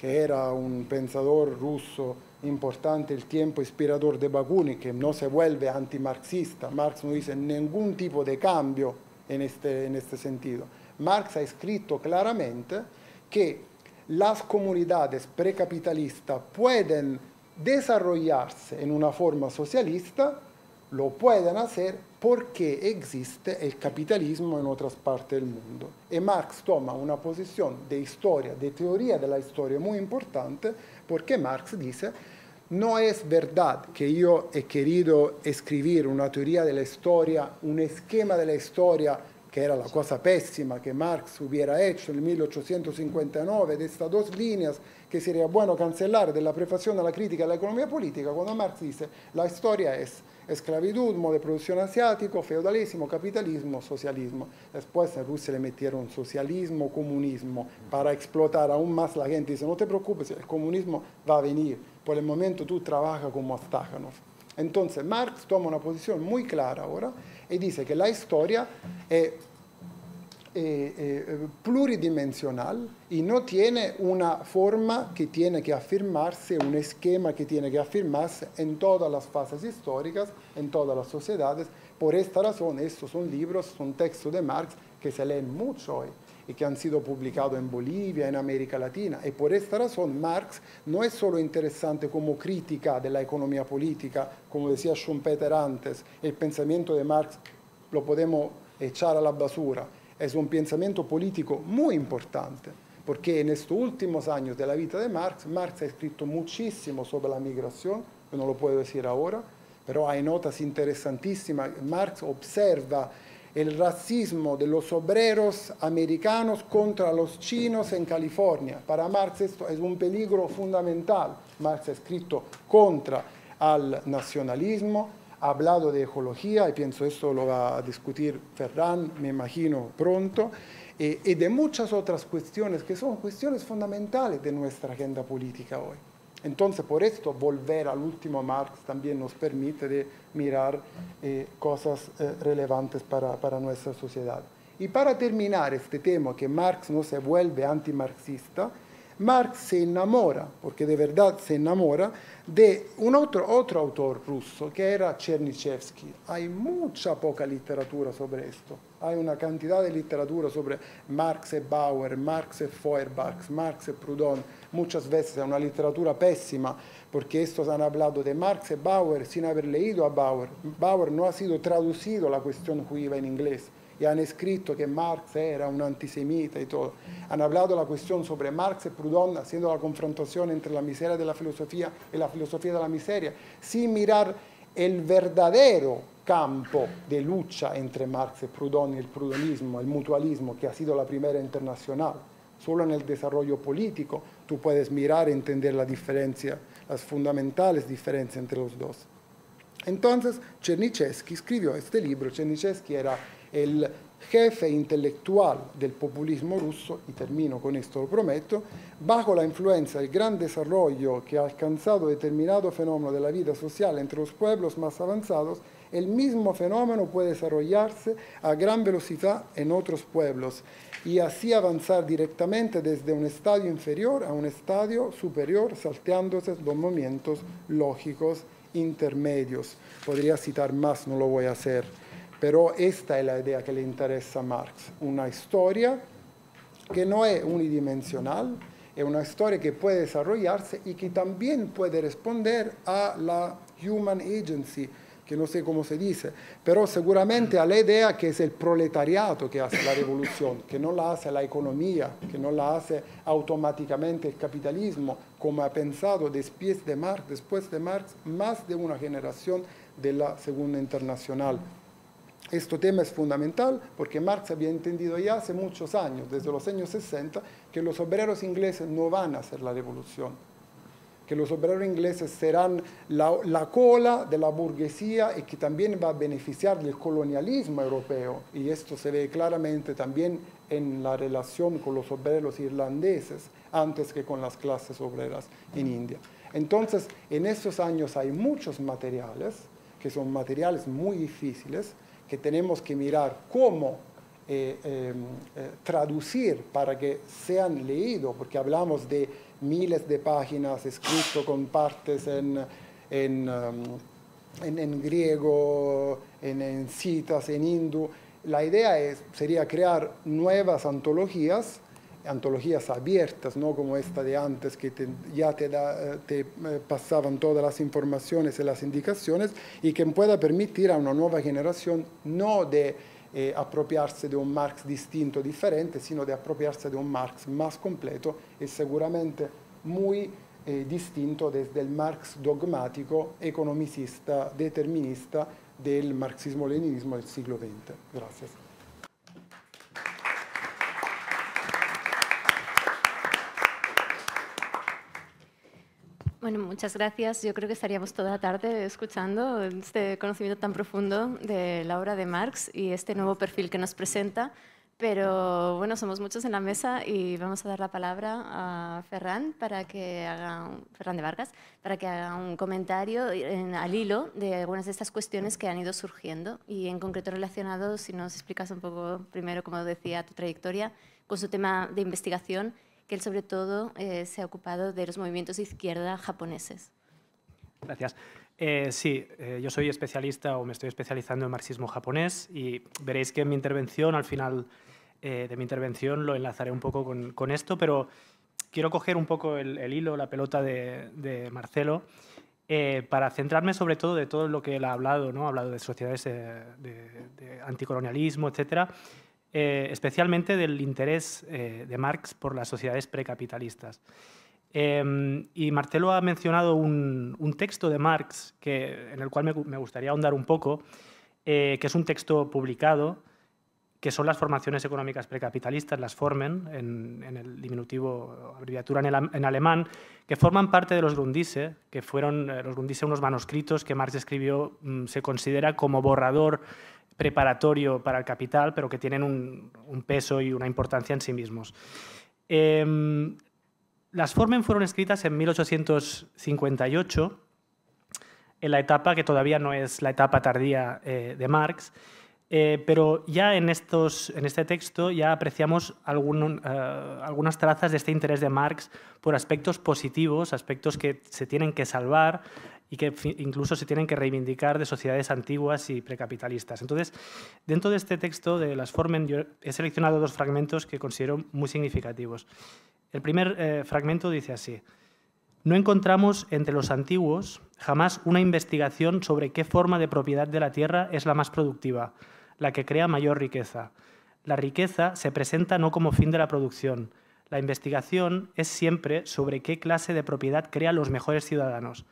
que era un pensador ruso importante il tempo inspirador de Bakunin, que no se vuelve antimarxista. Marx non dice nessun tipo di cambio in questo senso. Marx ha scritto chiaramente che le comunità precapitalistas possono desarrollarse in una forma socialista, lo possono fare perché esiste il capitalismo in altre parti del mondo. E Marx toma una posizione di historia, de teoría de la historia importante, porque Marx dice, no es verdad que yo he querido escribir una teoría de la historia, un esquema de la historia, que era la cosa pésima que Marx hubiera hecho en 1859, de estas dos líneas que sería bueno cancelar de la prefación a la crítica de la economía política cuando Marx dice la historia es esclavitud, modo de producción asiático, feudalismo, capitalismo, socialismo. Después en Rusia le metieron socialismo, comunismo, para explotar aún más la gente. Dice, no te preocupes, el comunismo va a venir, por el momento tú trabajas como Astakhanov. Entonces Marx toma una posición muy clara ahora y dice que la historia es eh, eh, eh, pluridimensional y no tiene una forma que tiene que afirmarse, un esquema que tiene que afirmarse en todas las fases históricas, en todas las sociedades. Por esta razón, estos son libros, son textos de Marx que se leen mucho hoy y que han sido publicados en Bolivia, en América Latina. Y por esta razón Marx no es solo interesante como crítica de la economía política, como decía Schumpeter antes, el pensamiento de Marx lo podemos echar a la basura es un pensamiento político muy importante, porque en estos últimos años de la vida de Marx, Marx ha escrito muchísimo sobre la migración, yo no lo puedo decir ahora, pero hay notas interesantísimas. Marx observa el racismo de los obreros americanos contra los chinos en California. Para Marx esto es un peligro fundamental. Marx ha escrito contra al nacionalismo, ha hablado de ecología, y pienso esto lo va a discutir Ferran, me imagino, pronto, eh, y de muchas otras cuestiones que son cuestiones fundamentales de nuestra agenda política hoy. Entonces, por esto, volver al último Marx también nos permite de mirar eh, cosas eh, relevantes para, para nuestra sociedad. Y para terminar este tema, que Marx no se vuelve antimarxista, Marx se enamora, porque de verdad se enamora, de un altro, otro autor russo che era Chernyshevsky. Hay mucha poca letteratura su questo. Hay una quantità di letteratura su Marx e Bauer, Marx e Feuerbach, Marx e Proudhon. Muchas veces è una letteratura pessima, perché estos hanno parlato di Marx e Bauer sin aver leído a Bauer. Bauer non ha sido traducido la questione cuiva in inglese e hanno scritto che Marx era un antisemita e tutto. Hanno parlato la questione sobre Marx e Proudhon haciendo la confrontazione tra la miseria della filosofia e la filosofia della miseria, sin mirar il verdadero campo di lucha entre Marx e Proudhon, il prudonismo, il mutualismo, che ha sido la prima internazionale. Solo nel desarrollo politico tu puoi mirar e entender la differenza, le fondamentali differenze entre i due. Entonces, Chernichesky escribió questo libro. Chernichesky era el jefe intelectual del populismo ruso, y termino con esto, lo prometo, bajo la influencia del gran desarrollo que ha alcanzado determinado fenómeno de la vida social entre los pueblos más avanzados, el mismo fenómeno puede desarrollarse a gran velocidad en otros pueblos y así avanzar directamente desde un estadio inferior a un estadio superior, salteándose los momentos lógicos intermedios. Podría citar más, no lo voy a hacer. Pero esta es la idea que le interesa a Marx, una historia que no es unidimensional, es una historia que puede desarrollarse y que también puede responder a la human agency, que no sé cómo se dice, pero seguramente a la idea que es el proletariado que hace la revolución, que no la hace la economía, que no la hace automáticamente el capitalismo, como ha pensado después de Marx, después de Marx más de una generación de la Segunda Internacional. Este tema es fundamental porque Marx había entendido ya hace muchos años, desde los años 60, que los obreros ingleses no van a hacer la revolución, que los obreros ingleses serán la, cola de la burguesía y que también va a beneficiar del colonialismo europeo. Y esto se ve claramente también en la relación con los obreros irlandeses antes que con las clases obreras en India. Entonces, en estos años hay muchos materiales, que son materiales muy difíciles, que tenemos que mirar cómo eh, eh, eh, traducir para que sean leídos, porque hablamos de miles de páginas escritas con partes en, um, griego, en, citas, en hindú. La idea es, sería crear nuevas antologías antologías abiertas, no como esta de antes, que ya te, eh, eh, pasaban todas las informaciones y las indicaciones, y que pueda permitir a una nueva generación no de eh, apropiarse de un Marx distinto, diferente, sino de apropiarse de un Marx más completo y seguramente muy distinto desde el Marx dogmático, economicista, determinista del marxismo-leninismo del siglo XX. Gracias. Bueno, muchas gracias. Yo creo que estaríamos toda la tarde escuchando este conocimiento tan profundo de la obra de Marx y este nuevo perfil que nos presenta. Pero bueno, somos muchos en la mesa y vamos a dar la palabra a Ferran, para que haga Ferran de Vargas para que haga un comentario al hilo de algunas de estas cuestiones que han ido surgiendo y en concreto relacionado, si nos explicas un poco primero, como decía, tu trayectoria con su tema de investigación que él sobre todo eh, se ha ocupado de los movimientos izquierda japoneses. Gracias. Eh, sí, eh, yo soy especialista o me estoy especializando en marxismo japonés y veréis que en mi intervención, al final de mi intervención, lo enlazaré un poco con, esto, pero quiero coger un poco el, hilo, la pelota de, Marcelo. para centrarme sobre todo de todo lo que él ha hablado, ¿no? ha hablado de sociedades de, de, anticolonialismo, etcétera. Eh, especialmente del interés eh, de Marx por las sociedades precapitalistas. Em, y Marcelo ha mencionado un, texto de Marx que, en el cual me, gustaría ahondar un poco, eh, que es un texto publicado que son las formaciones económicas precapitalistas, las Formen, en, el diminutivo, abreviatura en, alemán, que forman parte de los Grundise, que fueron los Grundisse unos manuscritos que Marx escribió, mm, se considera como borrador preparatorio para el capital, pero que tienen un, peso y una importancia en sí mismos. Em, las Formen fueron escritas en 1858, en la etapa que todavía no es la etapa tardía eh, de Marx, eh, pero ya en, estos, en este texto ya apreciamos eh, algunas trazas de este interés de Marx por aspectos positivos, aspectos que se tienen que salvar y que incluso se tienen que reivindicar de sociedades antiguas y precapitalistas. Entonces, dentro de este texto de Las Formen, he seleccionado dos fragmentos que considero muy significativos. El primer eh, fragmento dice así, no encontramos entre los antiguos jamás una investigación sobre qué forma de propiedad de la tierra es la más productiva, la que crea mayor riqueza. La riqueza se presenta no como fin de la producción. La investigación es siempre sobre qué clase de propiedad crea los mejores ciudadanos.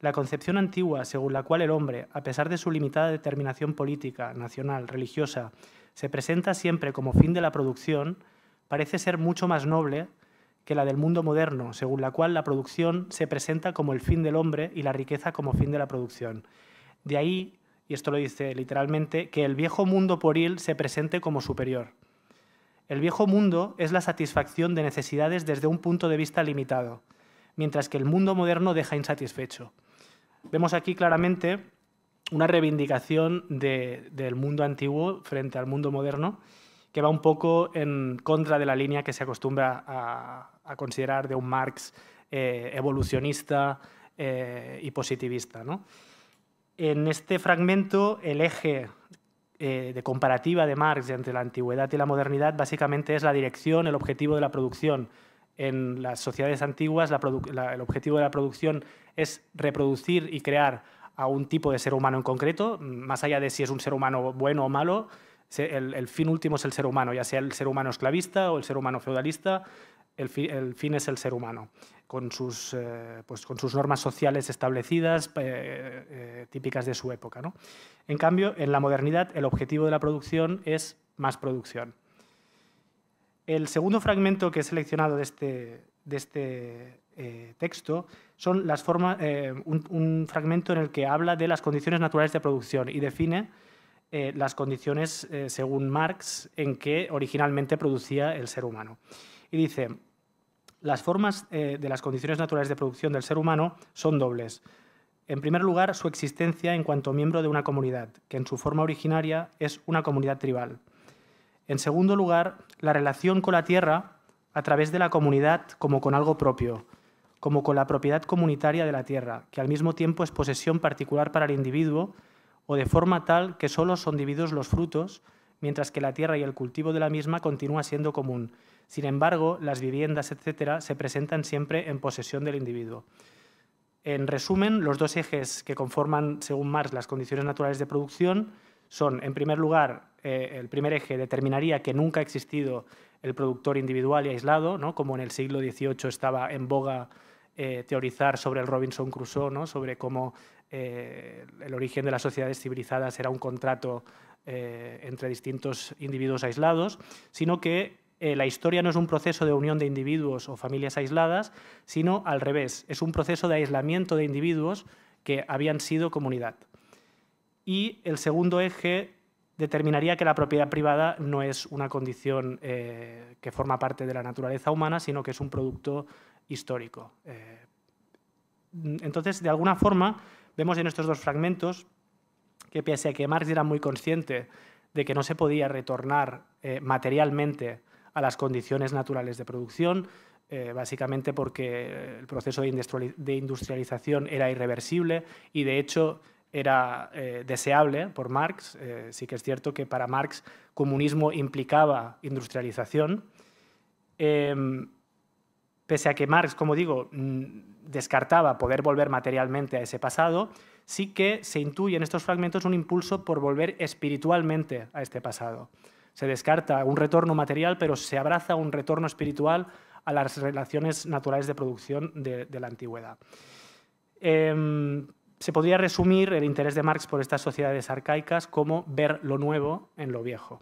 La concepción antigua, según la cual el hombre, a pesar de su limitada determinación política, nacional, religiosa, se presenta siempre como fin de la producción, parece ser mucho más noble que la del mundo moderno, según la cual la producción se presenta como el fin del hombre y la riqueza como fin de la producción. De ahí, y esto lo dice literalmente, que el viejo mundo él se presente como superior. El viejo mundo es la satisfacción de necesidades desde un punto de vista limitado, mientras que el mundo moderno deja insatisfecho vemos aquí claramente una reivindicación del mundo antiguo frente al mundo moderno que va un poco en contra de la línea que se acostumbra a, considerar de un Marx eh, evolucionista eh, y positivista. En este fragmento, el eje eh, de comparativa de Marx entre la antigüedad y la modernidad básicamente es la dirección, el objetivo de la producción, en las sociedades antiguas el objetivo de la producción es reproducir y crear a un tipo de ser humano en concreto, más allá de si es un ser humano bueno o malo, el, fin último es el ser humano, ya sea el ser humano esclavista o el ser humano feudalista, el, fin es el ser humano, con sus, eh, pues, normas sociales establecidas, eh, eh, típicas de su época. En cambio, en la modernidad el objetivo de la producción es más producción. El segundo fragmento que he seleccionado de este, este eh, texto son las formas, eh, un, fragmento en el que habla de las condiciones naturales de producción y define eh, las condiciones, según Marx, en que originalmente producía el ser humano. Y dice, las formas de las condiciones naturales de producción del ser humano son dobles. En primer lugar, su existencia en cuanto miembro de una comunidad, que en su forma originaria es una comunidad tribal. En segundo lugar, la relación con la tierra a través de la comunidad como con algo propio, como con la propiedad comunitaria de la tierra, que al mismo tiempo es posesión particular para el individuo o de forma tal que solo son divididos los frutos, mientras que la tierra y el cultivo de la misma continúa siendo común. Sin embargo, las viviendas, etcétera, se presentan siempre en posesión del individuo. En resumen, los dos ejes que conforman, según Marx, las condiciones naturales de producción son, en primer lugar, eh, el primer eje determinaría que nunca ha existido el productor individual y aislado, ¿no? como en el siglo XVIII estaba en boga eh, teorizar sobre el Robinson Crusoe, ¿no? sobre cómo eh, el origen de las sociedades civilizadas era un contrato entre distintos individuos aislados, sino que la historia no es un proceso de unión de individuos o familias aisladas, sino al revés, es un proceso de aislamiento de individuos que habían sido comunidad. Y el segundo eje determinaría que la propiedad privada no es una condición eh, que forma parte de la naturaleza humana, sino que es un producto histórico. Eh, entonces, de alguna forma, vemos en estos dos fragmentos que pese a que Marx era muy consciente de que no se podía retornar eh, materialmente a las condiciones naturales de producción, básicamente porque el proceso de industrialización era irreversible y de hecho era eh, deseable por Marx. Eh, sí que es cierto que para Marx comunismo implicaba industrialización. Em, pese a que Marx, como digo, mm, descartaba poder volver materialmente a ese pasado, sí que se intuye en estos fragmentos un impulso por volver espiritualmente a este pasado. Se descarta un retorno material, pero se abraza un retorno espiritual a las relaciones naturales de producción de, de la antigüedad. Em, se podría resumir el interés de Marx por estas sociedades arcaicas como ver lo nuevo en lo viejo.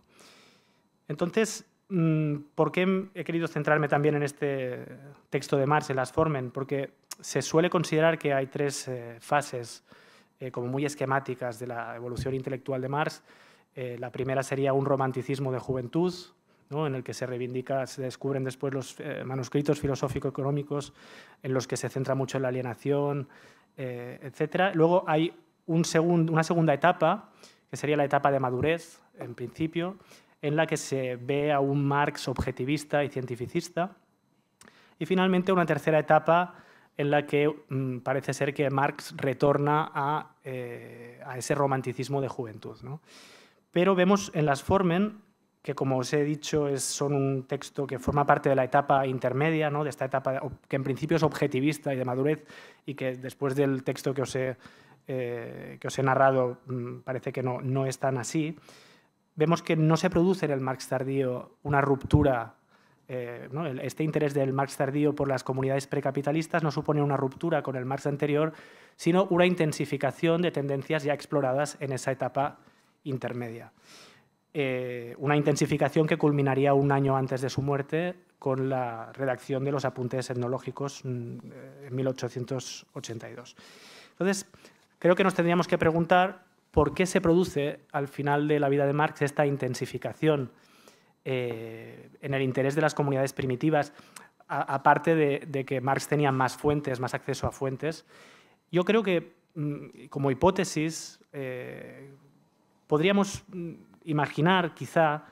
Entonces, mm, ¿por qué he querido centrarme también en este texto de Marx, en las Formen? Porque se suele considerar que hay tres eh, fases eh, como muy esquemáticas de la evolución intelectual de Marx. Eh, la primera sería un romanticismo de juventud, en el que se reivindica, se descubren después los eh, manuscritos filosófico-económicos en los que se centra mucho en la alienación, eh, etc. Luego hay un una segunda etapa, que sería la etapa de madurez, en principio, en la que se ve a un Marx objetivista y cientificista. Y finalmente una tercera etapa en la que mm, parece ser que Marx retorna a, eh, ese romanticismo de juventud. Pero vemos en las Formen que como os he dicho es, son un texto que forma parte de la etapa intermedia, ¿no? de esta etapa que en principio es objetivista y de madurez y que después del texto que os he, eh, que os he narrado mm, parece que no, no es tan así, vemos que no se produce en el Marx tardío una ruptura. Eh, ¿no? Este interés del Marx tardío por las comunidades precapitalistas no supone una ruptura con el Marx anterior, sino una intensificación de tendencias ya exploradas en esa etapa intermedia. Eh, una intensificación que culminaría un año antes de su muerte con la redacción de los apuntes etnológicos mm, eh, en 1882. Entonces, creo que nos tendríamos que preguntar por qué se produce al final de la vida de Marx esta intensificación eh, en el interés de las comunidades primitivas, aparte de, que Marx tenía más fuentes, más acceso a fuentes. Yo creo que mm, como hipótesis podríamos mm, imaginar quizá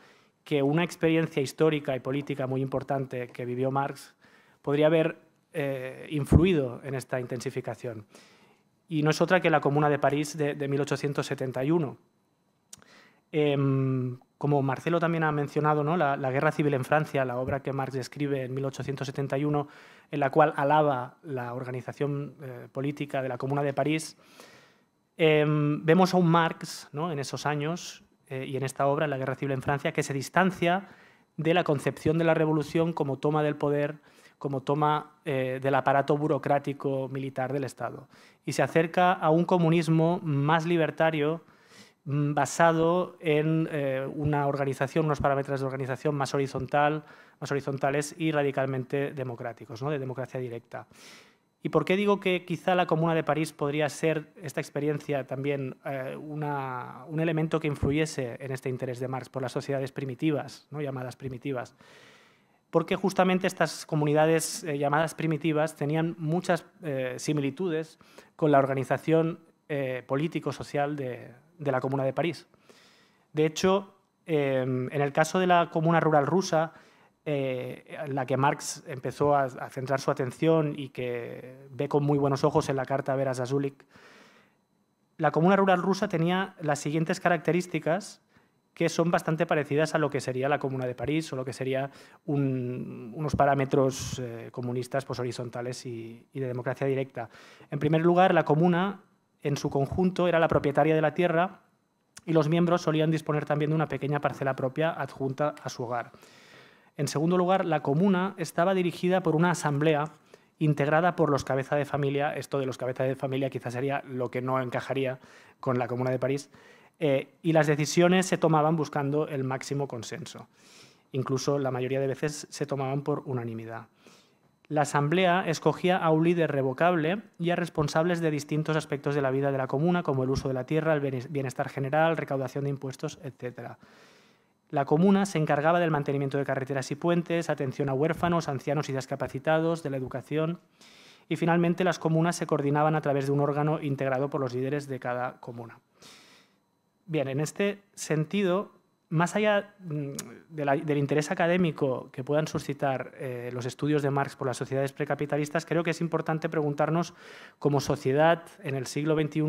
que una experiencia histórica y política muy importante que vivió Marx podría haber eh, influido en esta intensificación. Y no es otra que la Comuna de París de, 1871. Em, como Marcelo también ha mencionado, ¿no? la, Guerra Civil en Francia, la obra que Marx describe en 1871, en la cual alaba la organización eh, política de la Comuna de París, em, vemos a un Marx en esos años eh, y en esta obra, La Guerra Civil en Francia, que se distancia de la concepción de la revolución como toma del poder, como toma eh, del aparato burocrático militar del Estado, y se acerca a un comunismo más libertario mm, basado en eh, una organización, unos parámetros de organización más, horizontal, más horizontales y radicalmente democráticos, ¿no? de democracia directa. ¿Y por qué digo que quizá la Comuna de París podría ser esta experiencia también eh, un elemento que influyese en este interés de Marx por las sociedades primitivas, ¿no? llamadas primitivas? Porque justamente estas comunidades eh, llamadas primitivas tenían muchas eh, similitudes con la organización político-social de, la Comuna de París. De hecho, en el caso de la Comuna Rural Rusa, eh, la que Marx empezó a, centrar su atención y que ve con muy buenos ojos en la carta a Veras Azulik, la comuna rural rusa tenía las siguientes características que son bastante parecidas a lo que sería la comuna de París o lo que serían unos parámetros eh, comunistas pues, horizontales y de democracia directa. En primer lugar, la comuna en su conjunto era la propietaria de la tierra y los miembros solían disponer también de una pequeña parcela propia adjunta a su hogar. En segundo lugar, la comuna estaba dirigida por una asamblea integrada por los cabezas de familia, esto de los cabezas de familia quizás sería lo que no encajaría con la Comuna de París, eh, y las decisiones se tomaban buscando el máximo consenso. Incluso la mayoría de veces se tomaban por unanimidad. La Asamblea escogía a un líder revocable y a responsables de distintos aspectos de la vida de la comuna, como el uso de la tierra, el bienestar general, recaudación de impuestos, etcétera. La comuna se encargaba del mantenimiento de carreteras y puentes, atención a huérfanos, ancianos y discapacitados, de la educación y finalmente las comunas se coordinaban a través de un órgano integrado por los líderes de cada comuna. Bien, en este sentido, más allá mm, del interés académico que puedan suscitar eh, los estudios de Marx por las sociedades precapitalistas, creo que es importante preguntarnos como sociedad en el siglo XXI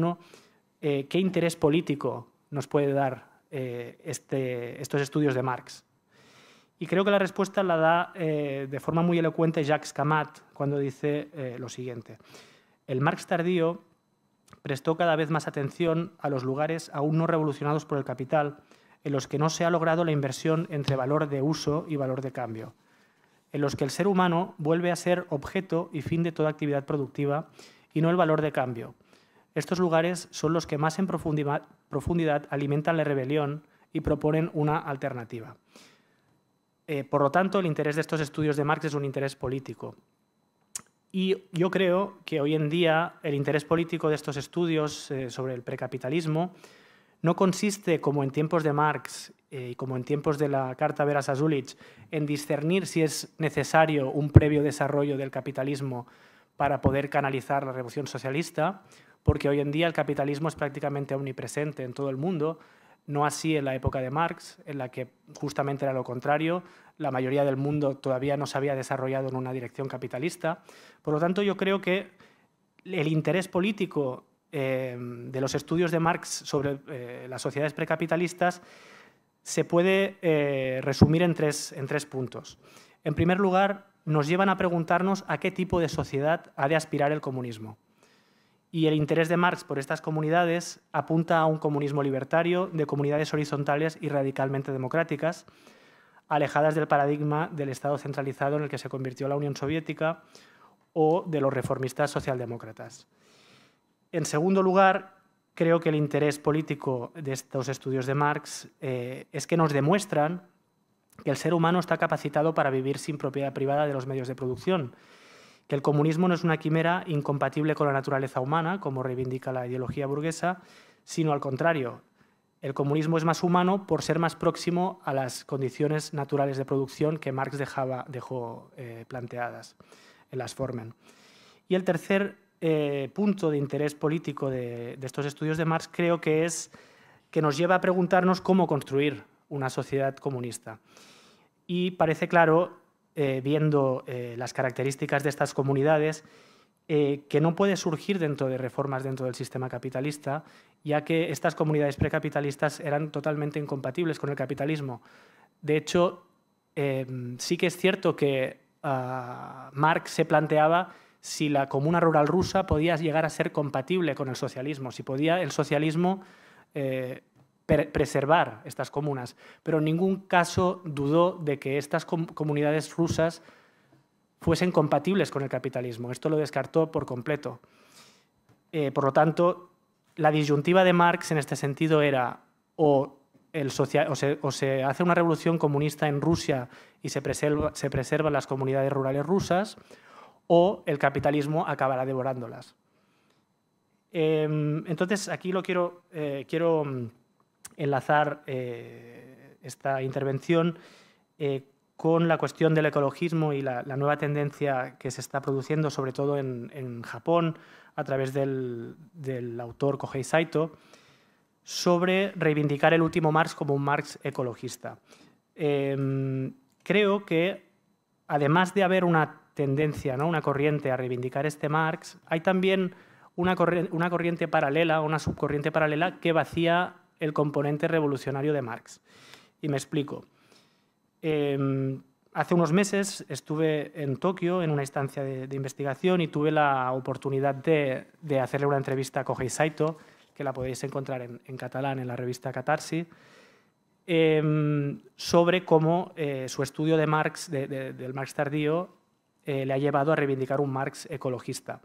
eh, qué interés político nos puede dar eh, este, estos estudios de Marx. Y creo que la respuesta la da eh, de forma muy elocuente Jacques Camat cuando dice eh, lo siguiente. El Marx tardío prestó cada vez más atención a los lugares aún no revolucionados por el capital, en los que no se ha logrado la inversión entre valor de uso y valor de cambio, en los que el ser humano vuelve a ser objeto y fin de toda actividad productiva y no el valor de cambio. Estos lugares son los que más en profundidad, profundidad alimentan la rebelión y proponen una alternativa. Eh, por lo tanto, el interés de estos estudios de Marx es un interés político. Y yo creo que hoy en día el interés político de estos estudios eh, sobre el precapitalismo no consiste, como en tiempos de Marx eh, y como en tiempos de la Carta Veras Azulich... en discernir si es necesario un previo desarrollo del capitalismo para poder canalizar la revolución socialista, porque hoy en día el capitalismo es prácticamente omnipresente en todo el mundo, no así en la época de Marx, en la que justamente era lo contrario, la mayoría del mundo todavía no se había desarrollado en una dirección capitalista. Por lo tanto, yo creo que el interés político eh, de los estudios de Marx sobre eh, las sociedades precapitalistas se puede eh, resumir en tres, en tres puntos. En primer lugar, nos llevan a preguntarnos a qué tipo de sociedad ha de aspirar el comunismo y el interés de Marx por estas comunidades apunta a un comunismo libertario de comunidades horizontales y radicalmente democráticas, alejadas del paradigma del Estado centralizado en el que se convirtió la Unión Soviética o de los reformistas socialdemócratas. En segundo lugar, creo que el interés político de estos estudios de Marx eh, es que nos demuestran que el ser humano está capacitado para vivir sin propiedad privada de los medios de producción que el comunismo no es una quimera incompatible con la naturaleza humana, como reivindica la ideología burguesa, sino al contrario. El comunismo es más humano por ser más próximo a las condiciones naturales de producción que Marx dejaba, dejó eh, planteadas en eh, las Formen. Y el tercer eh, punto de interés político de, de estos estudios de Marx creo que es que nos lleva a preguntarnos cómo construir una sociedad comunista. Y parece claro eh, viendo eh, las características de estas comunidades, eh, que no puede surgir dentro de reformas dentro del sistema capitalista, ya que estas comunidades precapitalistas eran totalmente incompatibles con el capitalismo. De hecho, em, sí que es cierto que ah, Marx se planteaba si la comuna rural rusa podía llegar a ser compatible con el socialismo, si podía el socialismo preservar estas comunas, pero en ningún caso dudó de que estas comunidades rusas fuesen compatibles con el capitalismo. Esto lo descartó por completo. Eh, por lo tanto, la disyuntiva de Marx en este sentido era o, el o, se, hace una revolución comunista en Rusia y se, se preservan las comunidades rurales rusas, o el capitalismo acabará devorándolas. Em, entonces, aquí lo quiero, eh, quiero mm, enlazar eh, esta intervención eh, con la cuestión del ecologismo y la, nueva tendencia que se está produciendo, sobre todo en, Japón, a través del, del, autor Kohei Saito, sobre reivindicar el último Marx como un Marx ecologista. Em, creo que, además de haber una tendencia, ¿no? una corriente a reivindicar este Marx, hay también una, una corriente paralela, una subcorriente paralela que vacía el componente revolucionario de Marx. Y me explico. Em, hace unos meses estuve en Tokio en una instancia de, investigación y tuve la oportunidad de, hacerle una entrevista a Kohei Saito, que la podéis encontrar en, catalán en la revista Catarsis, em, sobre cómo eh, su estudio de Marx, del Marx tardío, eh, le ha llevado a reivindicar un Marx ecologista.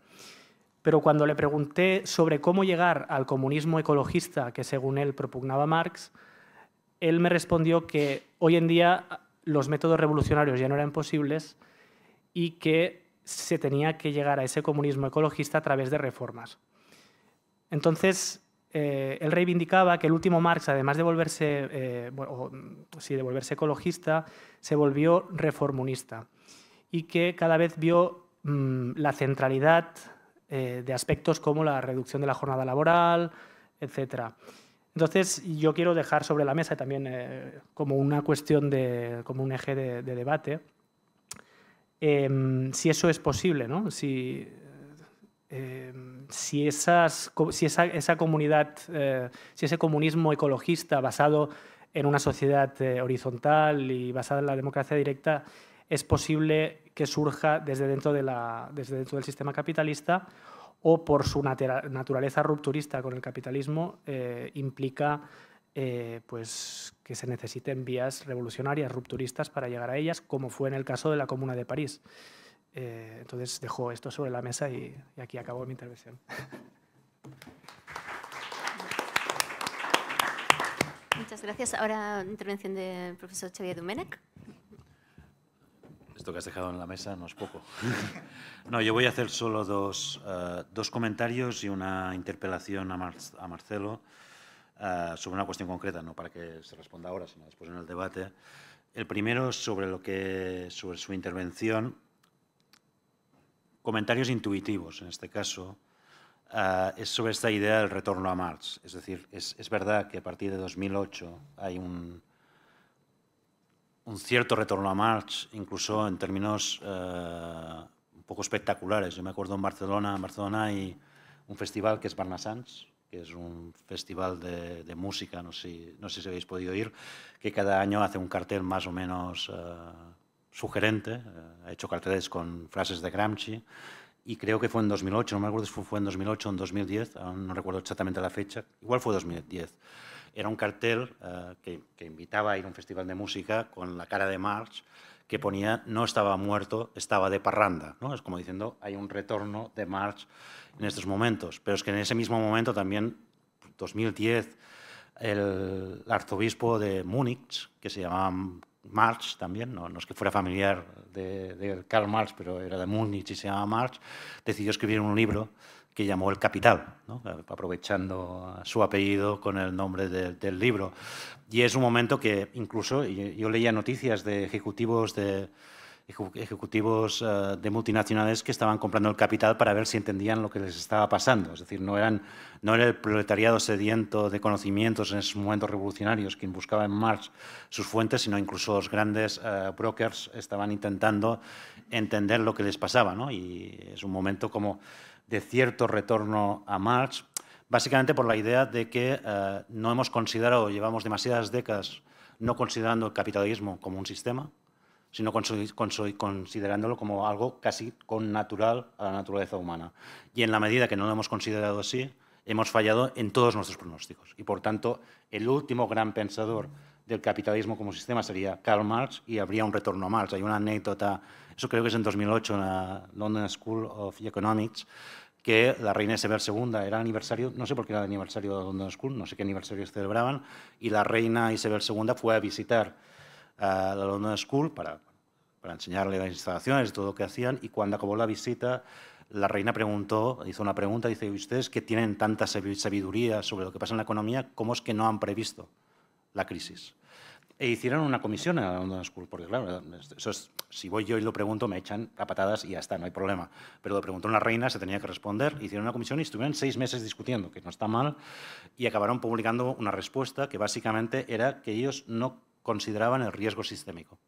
Pero cuando le pregunté sobre cómo llegar al comunismo ecologista que según él propugnaba Marx, él me respondió que hoy en día los métodos revolucionarios ya no eran posibles y que se tenía que llegar a ese comunismo ecologista a través de reformas. Entonces, eh, él reivindicaba que el último Marx, además eh, de volverse, ecologista, se volvió reformunista y que cada vez vio mm, la centralidad eh, de aspectos como la reducción de la jornada laboral, etc. Entonces, yo quiero dejar sobre la mesa también eh, como una cuestión, de, como un eje de, debate, em, si eso es posible, ¿no? si, eh, esas, si esa comunidad, si ese comunismo ecologista basado en una sociedad horizontal y basada en la democracia directa, es posible que surja desde dentro, del sistema capitalista o por su naturaleza rupturista con el capitalismo eh, implica eh, pues, que se necesiten vías revolucionarias, rupturistas para llegar a ellas, como fue en el caso de la Comuna de París. Eh, entonces dejo esto sobre la mesa y, aquí acabo mi intervención. Muchas gracias. Ahora intervención del profesor Xavier Dumenech. Esto que has dejado en la mesa no es poco. [laughs] no, yo voy a hacer solo dos, eh, dos comentarios y una interpelación a, a Marcelo eh, sobre una cuestión concreta, no para que se responda ahora, sino después en el debate. El primero sobre, lo que, sobre su intervención, comentarios intuitivos en este caso, eh, es sobre esta idea del retorno a Marx. Es decir, es, es verdad que a partir de 2008 hay un un cierto retorno a March, incluso en términos eh, un poco espectaculares. Yo me acuerdo en Barcelona, en Barcelona hay un festival que es Barnasans, que es un festival de, música, no sé, no si habéis podido ir, que cada año hace un cartel más o menos eh, sugerente, eh, ha hecho carteles con frases de Gramsci, y creo que fue en 2008, no me acuerdo si fue en 2008 o en 2010, no recuerdo exactamente la fecha, igual fue 2010 era un cartel eh, que, invitaba a ir a un festival de música con la cara de Marx que ponía no estaba muerto, estaba de parranda. ¿no? Es como diciendo, hay un retorno de Marx en estos momentos. Pero es que en ese mismo momento también, 2010, el arzobispo de Múnich, que se llamaba Marx también, no, no es que fuera familiar de, de, Karl Marx, pero era de Múnich y se llamaba Marx, decidió escribir un libro que llamó El Capital, aprovechando su apellido con el nombre del libro. Y es un momento que incluso yo leía noticias de ejecutivos de, ejecutivos eh, de multinacionales que estaban comprando el capital para ver si entendían lo que les estaba pasando. Es decir, no, eran, no era el proletariado sediento de conocimientos en esos momentos revolucionarios quien buscaba en Marx sus fuentes, sino incluso los grandes eh, brokers estaban intentando entender lo que les pasaba. Y es un momento como de cierto retorno a Marx, básicamente por la idea de que eh, no hemos considerado, llevamos demasiadas décadas no considerando el capitalismo como un sistema, sino considerándolo como algo casi con natural a la naturaleza humana. Y en la medida que no lo hemos considerado así, hemos fallado en todos nuestros pronósticos. Y por tanto, el último gran pensador del capitalismo como sistema sería Karl Marx y habría un retorno a Marx. Hay una anécdota, eso creo que es en 2008 en la London School of Economics, que la reina Isabel II era aniversario, no sé por qué era aniversario de la London School, no sé qué aniversario celebraban, y la reina Isabel II fue a visitar a eh, la London School para, enseñarle las instalaciones todo lo que hacían, y cuando acabó la visita, la reina preguntó, hizo una pregunta, dice, ustedes que tienen tanta sabiduría sobre lo que pasa en la economía, cómo es que no han previsto la crisis? E hicieron una comisión a London School, porque claro, eso es, si voy yo y lo pregunto, me echan a patadas y ya está, no hay problema. Pero lo preguntó una reina, se tenía que responder, hicieron una comisión y estuvieron seis meses discutiendo, que no está mal, y acabaron publicando una respuesta que básicamente era que ellos no consideraban el riesgo sistémico.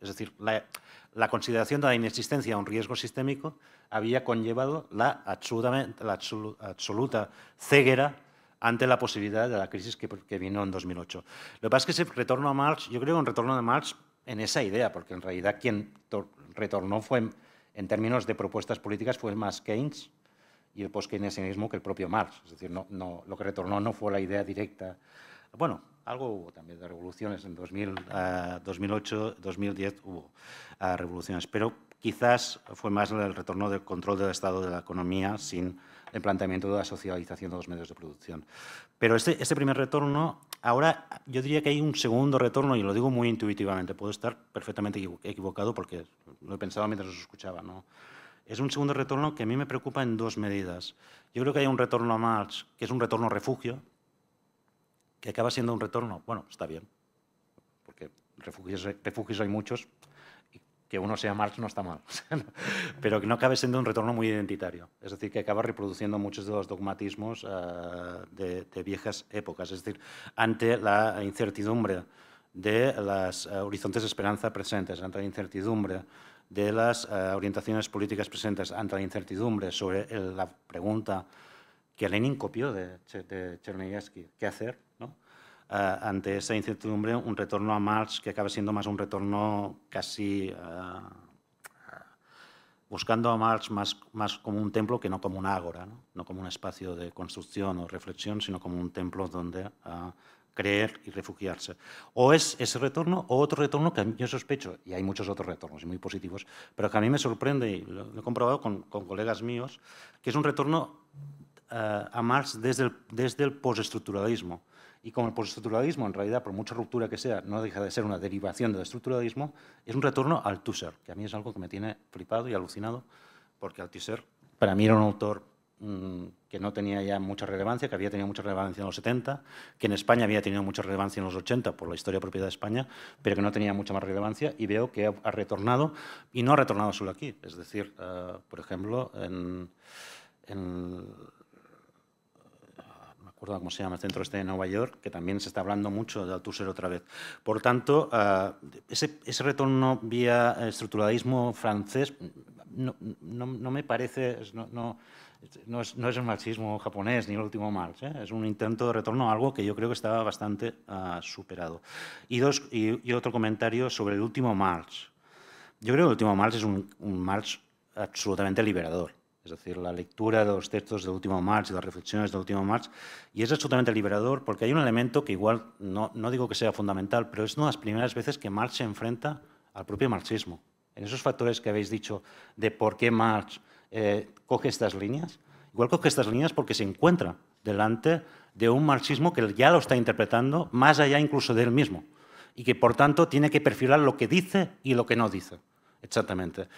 Es decir, la, consideración de la inexistencia de un riesgo sistémico había conllevado la la absoluta ceguera ante la posibilidad de la crisis que, vino en 2008. Lo que pasa es que ese retorno a Marx, yo creo que un retorno de Marx en esa idea, porque en realidad quien retornó fue, en términos de propuestas políticas, fue más Keynes y el post-keynesianismo que el propio Marx. Es decir, no, no, lo que retornó no fue la idea directa. Bueno, algo hubo también de revoluciones en 2008, 2010 ah, hubo ah, revoluciones, pero Quizás fue más el retorno del control del Estado de la economía sin el planteamiento de la socialización de los medios de producción. Pero este, este primer retorno, ahora yo diría que hay un segundo retorno, y lo digo muy intuitivamente, puedo estar perfectamente equivocado porque lo he pensado mientras os escuchaba, ¿no? Es un segundo retorno que a mí me preocupa en dos medidas. Yo creo que hay un retorno a Marx, que es un retorno refugio, que acaba siendo un retorno, bueno, está bien, porque refugios, refugios hay muchos, que uno sea Marx no está mal, [laughs] pero que no acabe siendo un retorno muy identitario. Es decir, que acaba reproduciendo muchos de los dogmatismos eh, de, viejas épocas. Es decir, ante la incertidumbre de los eh, horizontes de esperanza presentes, ante la incertidumbre de las eh, orientaciones políticas presentes, ante la incertidumbre sobre la pregunta que Lenin copió de, de ¿qué hacer? Eh, ante esa incertidumbre un retorno a Marx que acaba siendo más un retorno casi eh, buscando a Marx más, como un templo que no como un ágora, ¿no? como un espacio de construcción o reflexión, sino como un templo donde eh, creer y refugiarse. O es ese retorno, o otro retorno que yo sospecho, y hay muchos otros retornos y muy positivos, pero que a mí me sorprende, y lo, he comprobado con, colegas míos, que es un retorno a Marx desde el, desde el postestructuralismo y como el postestructuralismo, en realidad, por mucha ruptura que sea, no deja de ser una derivación del estructuralismo, es un retorno al Tusser, que a mí es algo que me tiene flipado y alucinado, porque Althusser para mí era un autor mm, que no tenía ya mucha relevancia, que había tenido mucha relevancia en los 70, que en España había tenido mucha relevancia en los 80 por la historia propiedad de España, pero que no tenía mucha más relevancia y veo que ha retornado, y no ha retornado solo aquí, es decir, eh, por ejemplo, en acuerdo cómo se llama, el centro este de Nueva York, que también se está hablando mucho de Althusser otra vez. Por tanto, ah, ese, retorno vía estructuralismo francés no, me parece, no, no, es, el marxismo japonés ni el último Marx, ¿eh? es un intento de retorno a algo que yo creo que estaba bastante ah, superado. Y, dos, otro comentario sobre el último Marx. Yo creo que el último Marx es un, un Marx absolutamente liberador es decir, la lectura de los textos de último Marx y las reflexiones de último Marx, y es absolutamente liberador porque hay un elemento que igual, no, no digo que sea fundamental, pero es una de las primeras veces que Marx se enfrenta al propio marxismo. En esos factores que habéis dicho de por qué Marx eh, coge estas líneas, igual coge estas líneas porque se encuentra delante de un marxismo que ya lo está interpretando más allá incluso de él mismo y que por tanto tiene que perfilar lo que dice y lo que no dice. Exactamente.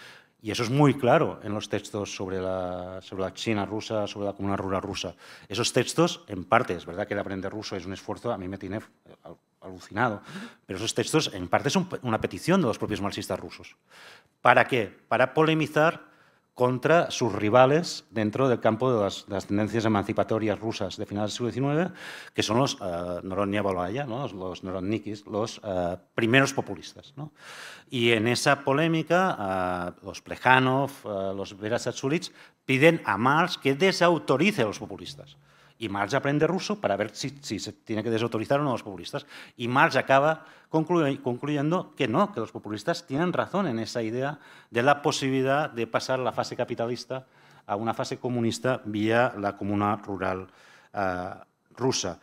Y eso es muy claro en los textos sobre la, sobre China rusa, sobre la comuna rural rusa. Esos textos, en parte, es verdad que el aprender ruso es un esfuerzo, a mí me tiene eh, alucinado, pero esos textos, en parte, son una petición de los propios marxistas rusos. ¿Para qué? Para polemizar contra sus rivales dentro del campo de las, tendencias emancipatorias rusas de finales del siglo XIX, que son los uh, los, los los eh, primeros populistas. Y en esa polémica, eh, los Plejanov, los Vera piden a Marx que desautorice a los populistas y Marx aprende ruso para ver si, se tiene que desautorizar o no a los populistas. Y Marx acaba concluyendo que no, que los populistas tienen razón en esa idea de la posibilidad de pasar la fase capitalista a una fase comunista vía la comuna rural eh, rusa.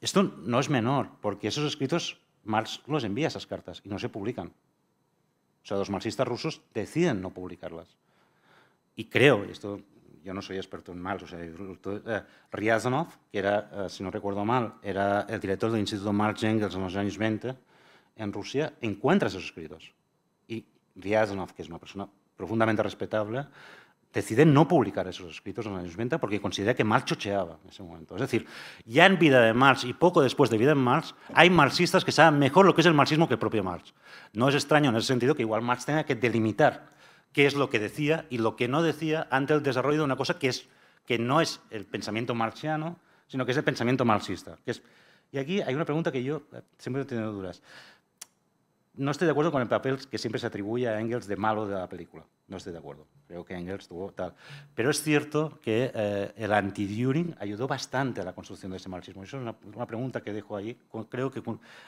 Esto no es menor, porque esos escritos Marx los envía esas cartas y no se publican. O sea, los marxistas rusos deciden no publicarlas. Y creo, y esto yo no soy experto en Marx, o eh, Riazanov, que era, eh, si no recuerdo mal, era el director del Instituto Marx Engels en los años 20 en Rusia, encuentra esos escritos. Y Riazanov, que es una persona profundamente respetable, decide no publicar esos escritos en los años 20 porque considera que Marx chocheaba en ese momento. Es decir, ya en vida de Marx y poco después de vida de Marx, hay marxistas que saben mejor lo que es el marxismo que el propio Marx. No es extraño en ese sentido que igual Marx tenga que delimitar qué es lo que decía y lo que no decía ante el desarrollo de una cosa que, es, que no es el pensamiento marxiano, sino que es el pensamiento marxista. Que es, y aquí hay una pregunta que yo eh, siempre he tenido dudas. No estoy de acuerdo con el papel que siempre se atribuye a Engels de malo de la película. No estoy de acuerdo. Creo que Engels tuvo tal. Pero es cierto que eh, el anti-During ayudó bastante a la construcción de ese marxismo. Eso es una, pregunta que dejo ahí. Creo que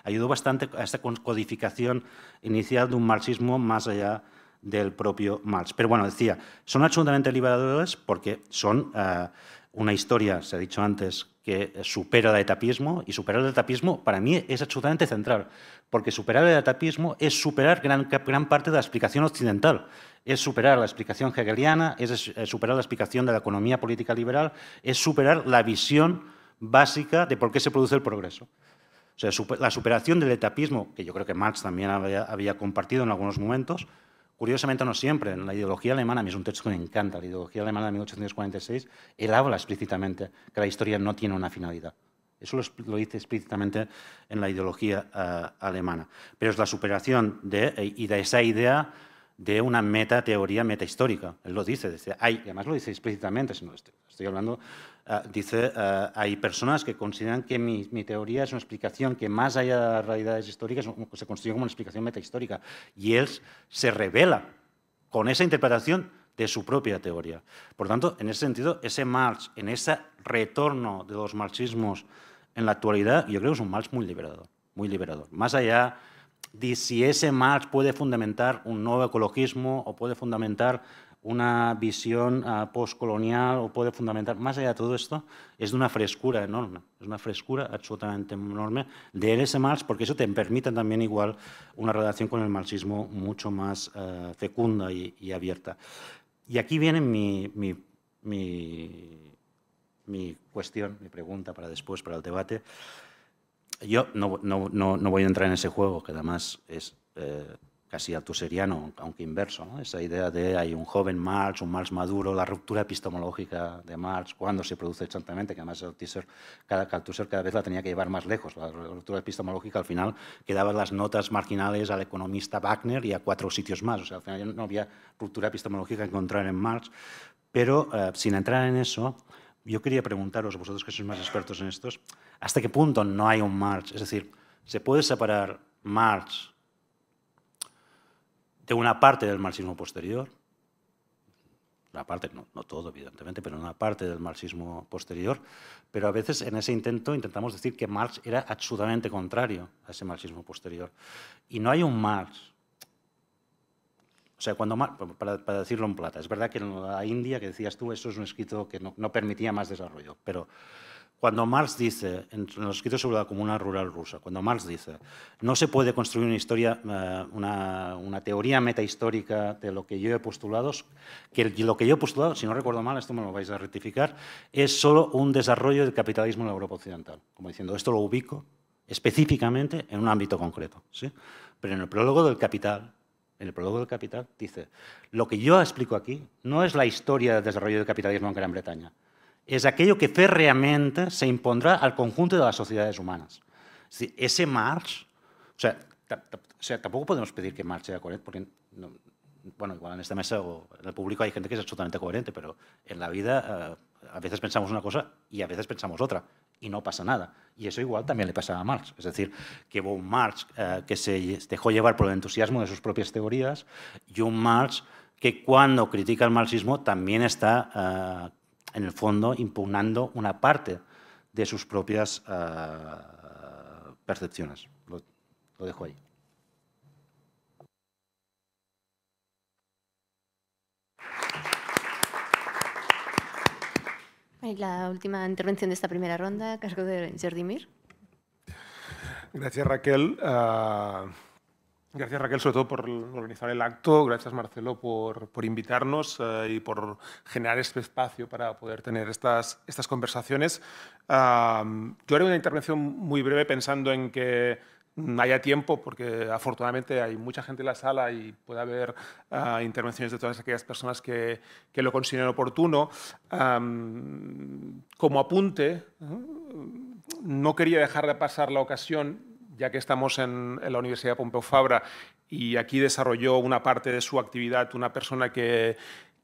ayudó bastante a esta codificación inicial de un marxismo más allá del propio Marx. Pero bueno, decía, son absolutamente liberadores porque son eh, una historia, se ha dicho antes, que supera el etapismo y superar el etapismo para mí es absolutamente central, porque superar el etapismo es superar gran, gran parte de la explicación occidental, es superar la explicación hegeliana, es superar la explicación de la economía política liberal, es superar la visión básica de por qué se produce el progreso. O sea, la superación del etapismo, que yo creo que Marx también había compartido en algunos momentos, Curiosamente no siempre, en la ideología alemana, a mí es un texto que me encanta, la ideología alemana de 1846, él habla explícitamente que la historia no tiene una finalidad. Eso lo, dice explícitamente en la ideología eh, alemana. Pero es la superación de, y de esa idea de una meta teoría histórica Él lo dice, hay, además lo dice explícitamente, estoy, hablando, ah, dice, ah, hay personas que consideran que mi, teoría es una explicación que más allá de las realidades históricas se considera como una explicación meta histórica Y él se revela con esa interpretación de su propia teoría. Por tanto, en ese sentido, ese Marx, en ese retorno de los marxismos en la actualidad, yo creo que es un Marx muy liberador, muy liberador. Más allá si ese Marx puede fundamentar un nuevo ecologismo o puede fundamentar una visión ah, postcolonial o puede fundamentar, más allá de todo esto, es de una frescura enorme, es una frescura absolutamente enorme de ese Marx, porque eso te permite también igual una relación con el marxismo mucho más ah, fecunda y, abierta. Y aquí viene mi, cuestión, mi pregunta para después, para el debate yo no, no, no, no, voy a entrar en ese juego, que además es eh, casi altuseriano, aunque inverso. Esa idea de hay un joven Marx, un Marx maduro, la ruptura epistemológica de Marx, cuándo se produce exactamente, que además Althusser cada, cada vez la tenía que llevar más lejos. La ruptura epistemológica al final quedaba las notas marginales al economista Wagner y a cuatro sitios más. O sea, al final no había ruptura epistemológica a encontrar en Marx. Pero eh, sin entrar en eso, yo quería preguntaros, vosotros que sois más expertos en estos, ¿hasta qué punto no hay un Marx? Es decir, ¿se puede separar Marx de una parte del marxismo posterior? La parte, no, no todo, evidentemente, pero una parte del marxismo posterior. Pero a veces en ese intento intentamos decir que Marx era absolutamente contrario a ese marxismo posterior. Y no hay un Marx o sea, cuando para, decirlo en plata, es verdad que en la India, que decías tú, eso es un escrito que no, permitía más desarrollo, pero cuando Marx dice, en los escritos sobre la comuna rural rusa, cuando Marx dice, no se puede construir una historia, eh, una, teoría metahistórica de lo que yo he postulado, que lo que yo he postulado, si no recuerdo mal, esto me lo vais a rectificar, es solo un desarrollo del capitalismo en la Europa Occidental. Como diciendo, esto lo ubico específicamente en un ámbito concreto. ¿sí? Pero en el prólogo del Capital, en el Prólogo del Capital, dice, lo que yo explico aquí no es la historia del desarrollo del capitalismo en Gran Bretaña, es aquello que férreamente se impondrá al conjunto de las sociedades humanas. Es ese Marx, o sea, tampoco podemos pedir que marche sea coherente, porque, bueno, igual en esta mesa o en el público hay gente que es absolutamente coherente, pero en la vida eh, a veces pensamos una cosa y a veces pensamos otra, y no pasa nada. Y eso igual también le pasa a Marx. Es decir, que hubo un Marx eh, que se dejó llevar por el entusiasmo de sus propias teorías y un Marx que cuando critica el marxismo también está, eh, en el fondo, impugnando una parte de sus propias eh, percepciones. Lo, lo dejo ahí. La última intervención de esta primera ronda, cargo de Jordi Mir. Gracias, Raquel. Ah, gracias, Raquel, sobre todo por organizar el acto. Gracias, Marcelo, por, invitarnos eh, y por generar este espacio para poder tener estas, estas conversaciones. Ah, yo haré una intervención muy breve pensando en que Mm, haya tiempo, porque afortunadamente hay mucha gente en la sala y puede haber ah, intervenciones de todas aquellas personas que, lo consideren oportuno. como apunte, mm, no quería dejar de pasar la ocasión, ya que estamos en, la Universidad Pompeu Fabra y aquí desarrolló una parte de su actividad una persona que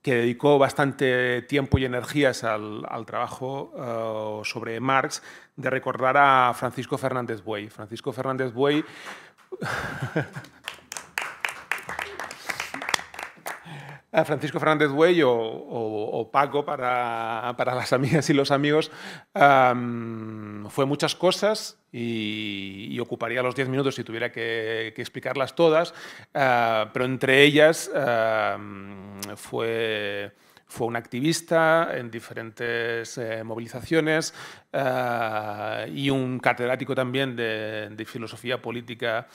que dedicó bastante tiempo y energías al, trabajo eh, sobre Marx, de recordar a Francisco Fernández Buey. Francisco Fernández Buey [laughs] Francisco Fernández Güey o, Paco para, las amigas y los amigos, fue muchas cosas y, ocuparía los diez minutos si tuviera que, explicarlas todas, ah, pero entre ellas fue fue un activista en diferentes eh, movilizaciones ah, y un catedrático también de, filosofía política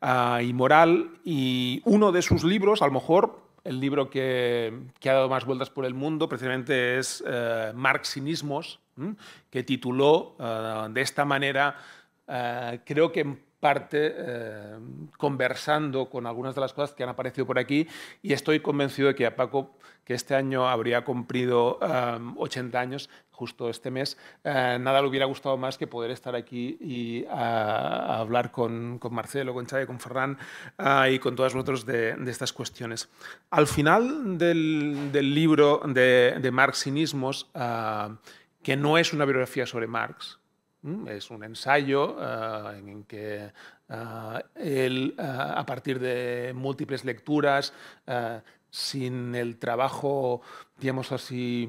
ah, y moral. Y uno de sus libros, a lo mejor el libro que, ha dado más vueltas por el mundo precisamente es Marxismos, eh, Marxinismos, que tituló eh, de esta manera, eh, creo que en parte conversando con algunas de las cosas que han aparecido por aquí, y estoy convencido de que a Paco que este año habría cumplido 80 años, justo este mes, eh, nada le hubiera gustado más que poder estar aquí y hablar con, con, Marcelo, con Chávez, con Ferran eh, y con todos nosotros de, de, estas cuestiones. Al final del, del libro de, de, eh, que no es una biografía sobre Marx, es un ensayo en que él, a partir de múltiples lecturas, sin el trabajo, digamos así,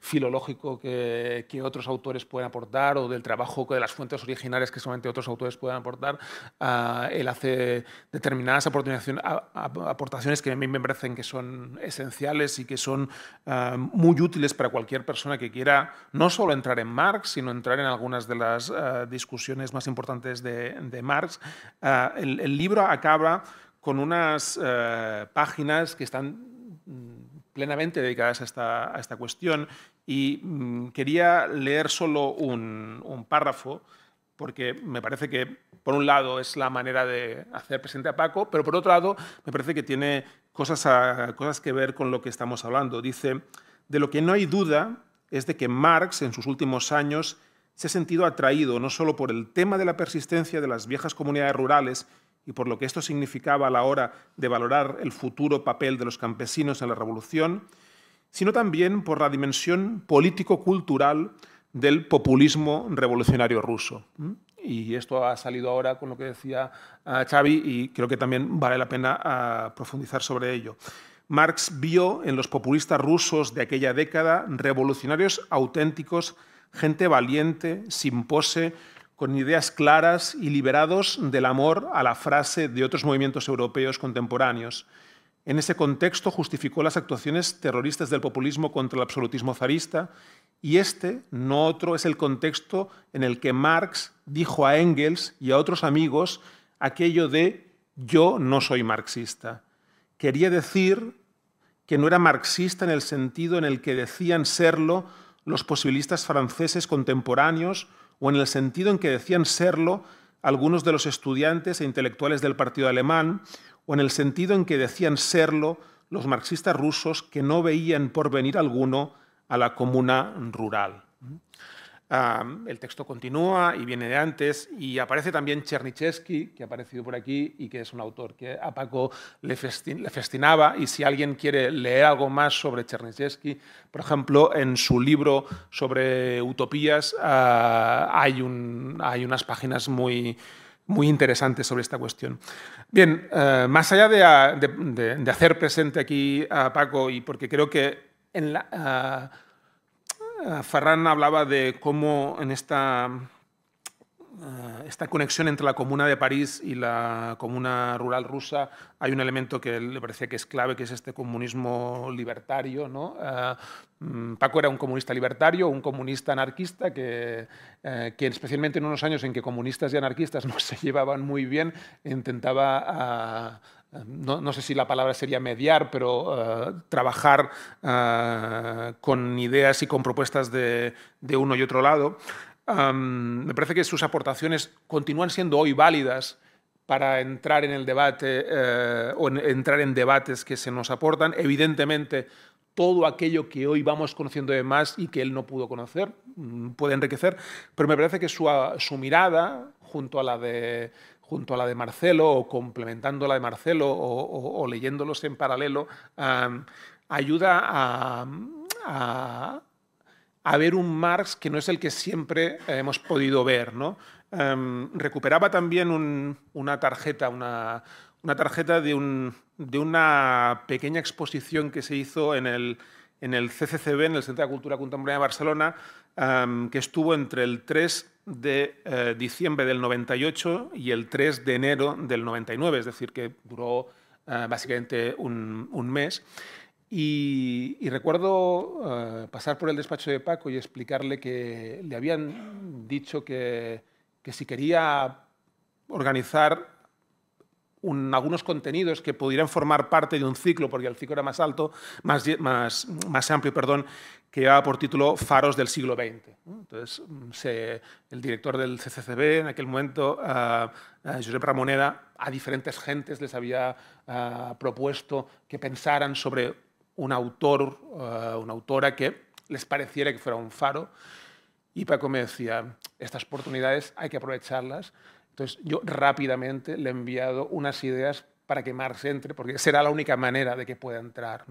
filológico que, otros autores pueden aportar o del trabajo de las fuentes originales que solamente otros autores pueden aportar, ah, él hace determinadas aportaciones que a mí me parecen que son esenciales y que son ah, muy útiles para cualquier persona que quiera no solo entrar en Marx, sino entrar en algunas de las ah, discusiones más importantes de, Marx. el libro acaba con unas eh, páginas que están mm, plenamente dedicadas a esta, cuestión y mm, quería leer solo un, párrafo porque me parece que, por un lado, es la manera de hacer presente a Paco, pero por otro lado, me parece que tiene cosas, cosas que ver con lo que estamos hablando. Dice, de lo que no hay duda es de que Marx, en sus últimos años, se ha sentido atraído no solo por el tema de la persistencia de las viejas comunidades rurales, y por lo que esto significaba a la hora de valorar el futuro papel de los campesinos en la revolución, sino también por la dimensión político-cultural del populismo revolucionario ruso. ¿Mm? Y esto ha salido ahora con lo que decía ah, Xavi y creo que también vale la pena ah, profundizar sobre ello. Marx vio en los populistas rusos de aquella década revolucionarios auténticos, gente valiente, sin pose, con ideas claras y liberados del amor a la frase de otros movimientos europeos contemporáneos. En ese contexto justificó las actuaciones terroristas del populismo contra el absolutismo zarista y este, no otro, es el contexto en el que Marx dijo a Engels y a otros amigos aquello de yo no soy marxista. Quería decir que no era marxista en el sentido en el que decían serlo los posibilistas franceses contemporáneos o en el sentido en que decían serlo algunos de los estudiantes e intelectuales del Partido Alemán, o en el sentido en que decían serlo los marxistas rusos que no veían por venir alguno a la comuna rural el texto continúa y viene de antes y aparece también Chernichesky, que ha aparecido por aquí y que es un autor que a Paco le, festinaba y si alguien quiere leer algo más sobre Chernichesky, por ejemplo, en su libro sobre utopías ah, hay, unas páginas muy, muy interesantes sobre esta cuestión. Bien, eh, más allá de, de, hacer presente aquí a Paco, y porque creo que en la, ah, Ah, Ferran hablaba de cómo en esta, eh, esta conexión entre la comuna de París y la comuna rural rusa hay un elemento que le parecía que es clave, que es este comunismo libertario. ¿no? Eh, mm, Paco era un comunista libertario, un comunista anarquista, que, eh, que, especialmente en unos años en que comunistas y anarquistas [laughs] no se llevaban muy bien, intentaba ah, no, sé si la palabra sería mediar, pero eh, trabajar eh, con ideas y con propuestas de, uno y otro lado, me parece que sus aportaciones continúan siendo hoy válidas para entrar en el debate eh, o entrar en debates que se nos aportan. Evidentemente, todo aquello que hoy vamos conociendo de más y que él no pudo conocer mm, puede enriquecer, pero me parece que su, ah, su mirada, junto a la de junto a la de Marcelo o complementando la de Marcelo o, leyéndolos en paralelo, ayuda a, ver un Marx que no es el que siempre hemos podido ver. ¿no? recuperaba también una tarjeta, una, tarjeta de, una pequeña exposición que se hizo en el, en el CCCB, en el Centro de Cultura Contemporánea de Barcelona, que estuvo entre el 3 de eh, diciembre del 98 y el 3 de enero del 99, es decir, que duró eh, básicamente un, mes. Y, recuerdo eh, pasar por el despacho de Paco y explicarle que le habían dicho que, que si quería organizar algunos contenidos que pudieran formar parte de un ciclo, porque el ciclo era más alto, más, más, más amplio, perdón, que llevaba por título Faros del siglo XX. Entonces, mm, el director del CCCB en aquel momento, Josep Ramoneda, a diferentes gentes les había propuesto que pensaran sobre un autor, eh, una autora que les pareciera que fuera un faro. Y Paco me decía, estas oportunidades hay que aprovecharlas. Entonces, yo rápidamente le he enviado unas ideas para que Marx entre, porque será la única manera de que pueda entrar.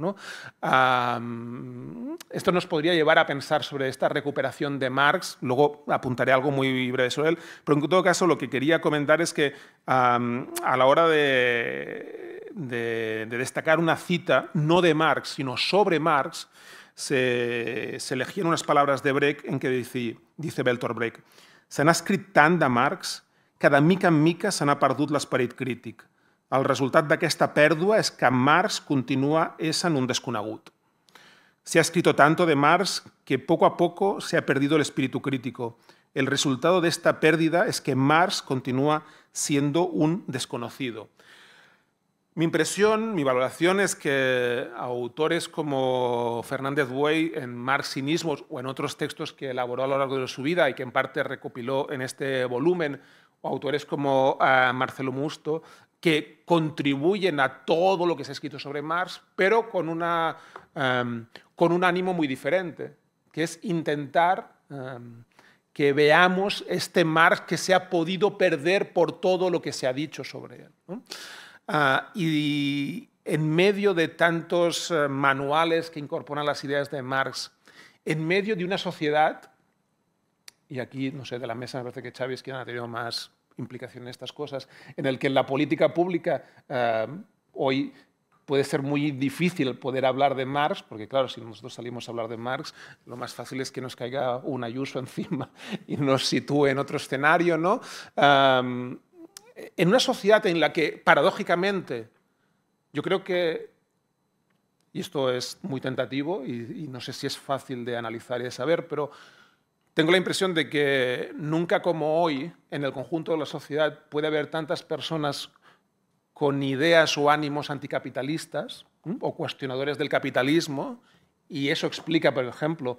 esto nos podría llevar a pensar sobre esta recuperación de Marx, luego apuntaré algo muy breve sobre él, pero en todo caso lo que quería comentar es que a la hora de, destacar una cita, no de Marx, sino sobre Marx, se, elegieron elegían unas palabras de Brecht en que dice, dice Beltor Brecht, se han escrit tant de Marx cada mica en mica se n'ha perdut l'esperit crític. Al resultado de esta pérdida es que Mars continúa esa un desconegut. Se ha escrito tanto de Mars que poco a poco se ha perdido el espíritu crítico. El resultado de esta pérdida es que Mars continúa siendo un desconocido. Mi impresión, mi valoración es que autores como Fernández Buey en Marx o en otros textos que elaboró a lo largo de su vida y que en parte recopiló en este volumen, o autores como eh, Marcelo Musto que contribuyen a todo lo que se ha escrito sobre Marx, pero con, una, em, con un ánimo muy diferente, que es intentar em, que veamos este Marx que se ha podido perder por todo lo que se ha dicho sobre él. Ah, y en medio de tantos eh, manuales que incorporan las ideas de Marx, en medio de una sociedad, y aquí, no sé, de la mesa me parece que Chávez quien ha tenido más, implicación en estas cosas, en el que en la política pública eh, hoy puede ser muy difícil poder hablar de Marx, porque claro, si nosotros salimos a hablar de Marx, lo más fácil es que nos caiga un ayuso [laughs] encima y nos sitúe en otro escenario, ¿no? en una sociedad en la que, paradójicamente, yo creo que, y esto es muy tentativo y no sé si es fácil de analizar y de saber, pero tengo la impresión de que nunca como hoy, en el conjunto de la sociedad, puede haber tantas personas con ideas o ánimos anticapitalistas ¿Mm? o cuestionadores del capitalismo, y eso explica, por ejemplo,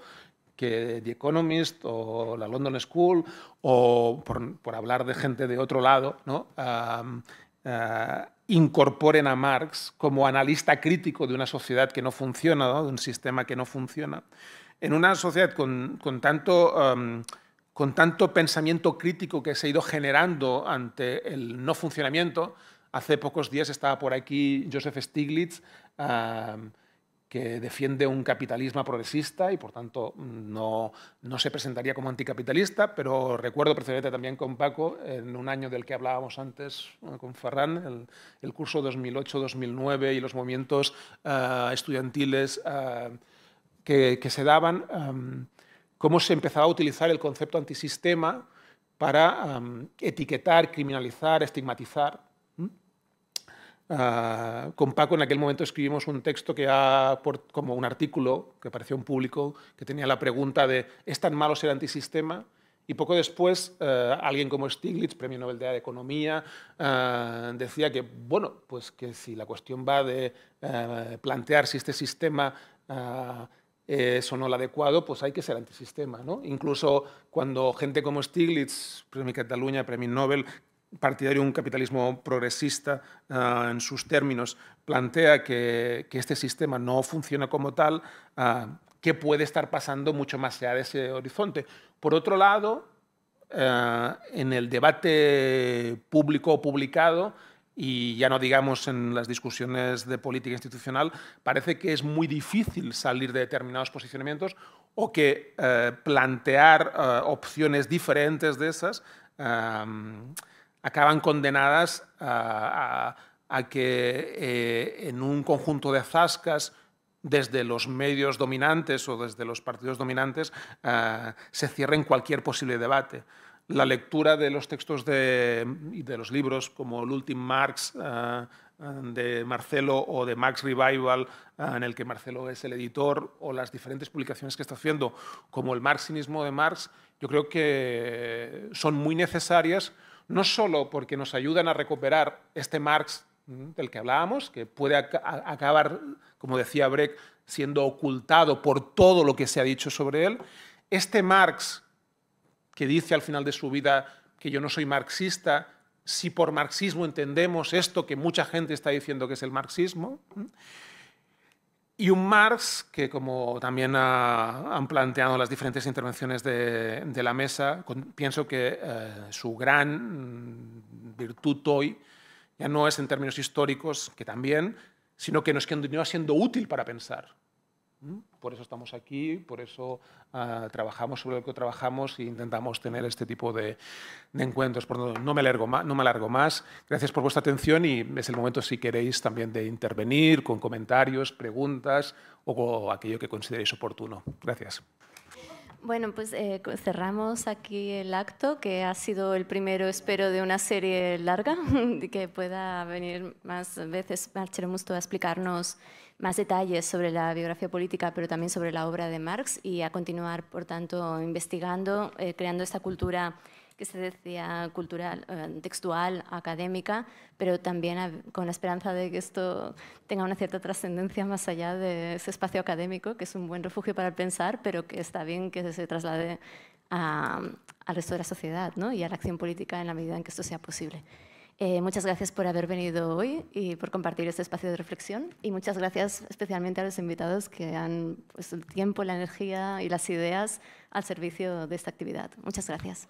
que The Economist o la London School, o por, hablar de gente de otro lado, ah, incorporen a Marx como analista crítico de una sociedad que no funciona, de un sistema que no funciona en una sociedad con, tanto, con tanto pensamiento crítico que se ha ido generando ante el no funcionamiento, hace pocos días estaba por aquí Joseph Stiglitz, que defiende un capitalismo progresista y por tanto no, se presentaría como anticapitalista, pero recuerdo precisamente también con Paco, en un año del que hablábamos antes eh, con Ferran, el, curso 2008-2009 y los movimientos ah, estudiantiles. Ah, que, se daban, cómo se empezaba a utilizar el concepto antisistema para etiquetar, criminalizar, estigmatizar. Ah, con Paco en aquel momento escribimos un texto que ya, como un artículo que apareció en público, que tenía la pregunta de ¿es tan malo ser antisistema? Y poco después, eh, alguien como Stiglitz, premio Nobel de Economía, eh, decía que, bueno, pues que si la cuestión va de eh, plantear si este sistema ah, eso eh, no lo adecuado, pues hay que ser antisistema. ¿no? Incluso cuando gente como Stiglitz, premio Cataluña, premio Nobel, partidario de un capitalismo progresista ah, en sus términos, plantea que, este sistema no funciona como tal, ah, ¿qué puede estar pasando mucho más allá de ese horizonte? Por otro lado, ah, en el debate público o publicado, y ya no digamos en las discusiones de política institucional, parece que es muy difícil salir de determinados posicionamientos o que eh, plantear eh, opciones diferentes de esas eh, acaban condenadas a, que en un conjunto de zascas desde los medios dominantes o desde los partidos dominantes se cierren cualquier posible debate la lectura de los textos de, de los libros como el último Marx eh, de Marcelo o de Marx Revival, eh, en el que Marcelo es el editor, o las diferentes publicaciones que está haciendo, como el Marxismo de Marx, yo creo que son muy necesarias, no solo porque nos ayudan a recuperar este Marx mm, del que hablábamos, que puede acabar, como decía Brecht, siendo ocultado por todo lo que se ha dicho sobre él, este Marx que dice al final de su vida que yo no soy marxista, si por marxismo entendemos esto que mucha gente está diciendo que es el marxismo. Y un Marx que, como también han planteado las diferentes intervenciones de, la mesa, pienso que eh, su gran mm, virtud hoy ya no es en términos históricos, que también, sino que nos continúa siendo útil para pensar. Por eso estamos aquí, por eso ah, trabajamos sobre lo que trabajamos e intentamos tener este tipo de, encuentros. no, me alargo más, no me más. Gracias por vuestra atención y es el momento, si queréis, también de intervenir con comentarios, preguntas o, aquello que consideréis oportuno. Gracias. Bueno, pues eh, cerramos aquí el acto, que ha sido el primero, espero, de una serie larga, [laughs] que pueda venir más veces Marcharemos Musto a explicarnos más detalles sobre la biografía política, pero también sobre la obra de Marx y a continuar, por tanto, investigando, eh, creando esta cultura que se decía cultural, eh, textual, académica, pero también con la esperanza de que esto tenga una cierta trascendencia más allá de ese espacio académico, que es un buen refugio para pensar, pero que está bien que se traslade al resto de la sociedad ¿no? y a la acción política en la medida en que esto sea posible. Eh, muchas gracias por haber venido hoy y por compartir este espacio de reflexión. Y muchas gracias especialmente a los invitados que han puesto el tiempo, la energía y las ideas al servicio de esta actividad. Muchas gracias.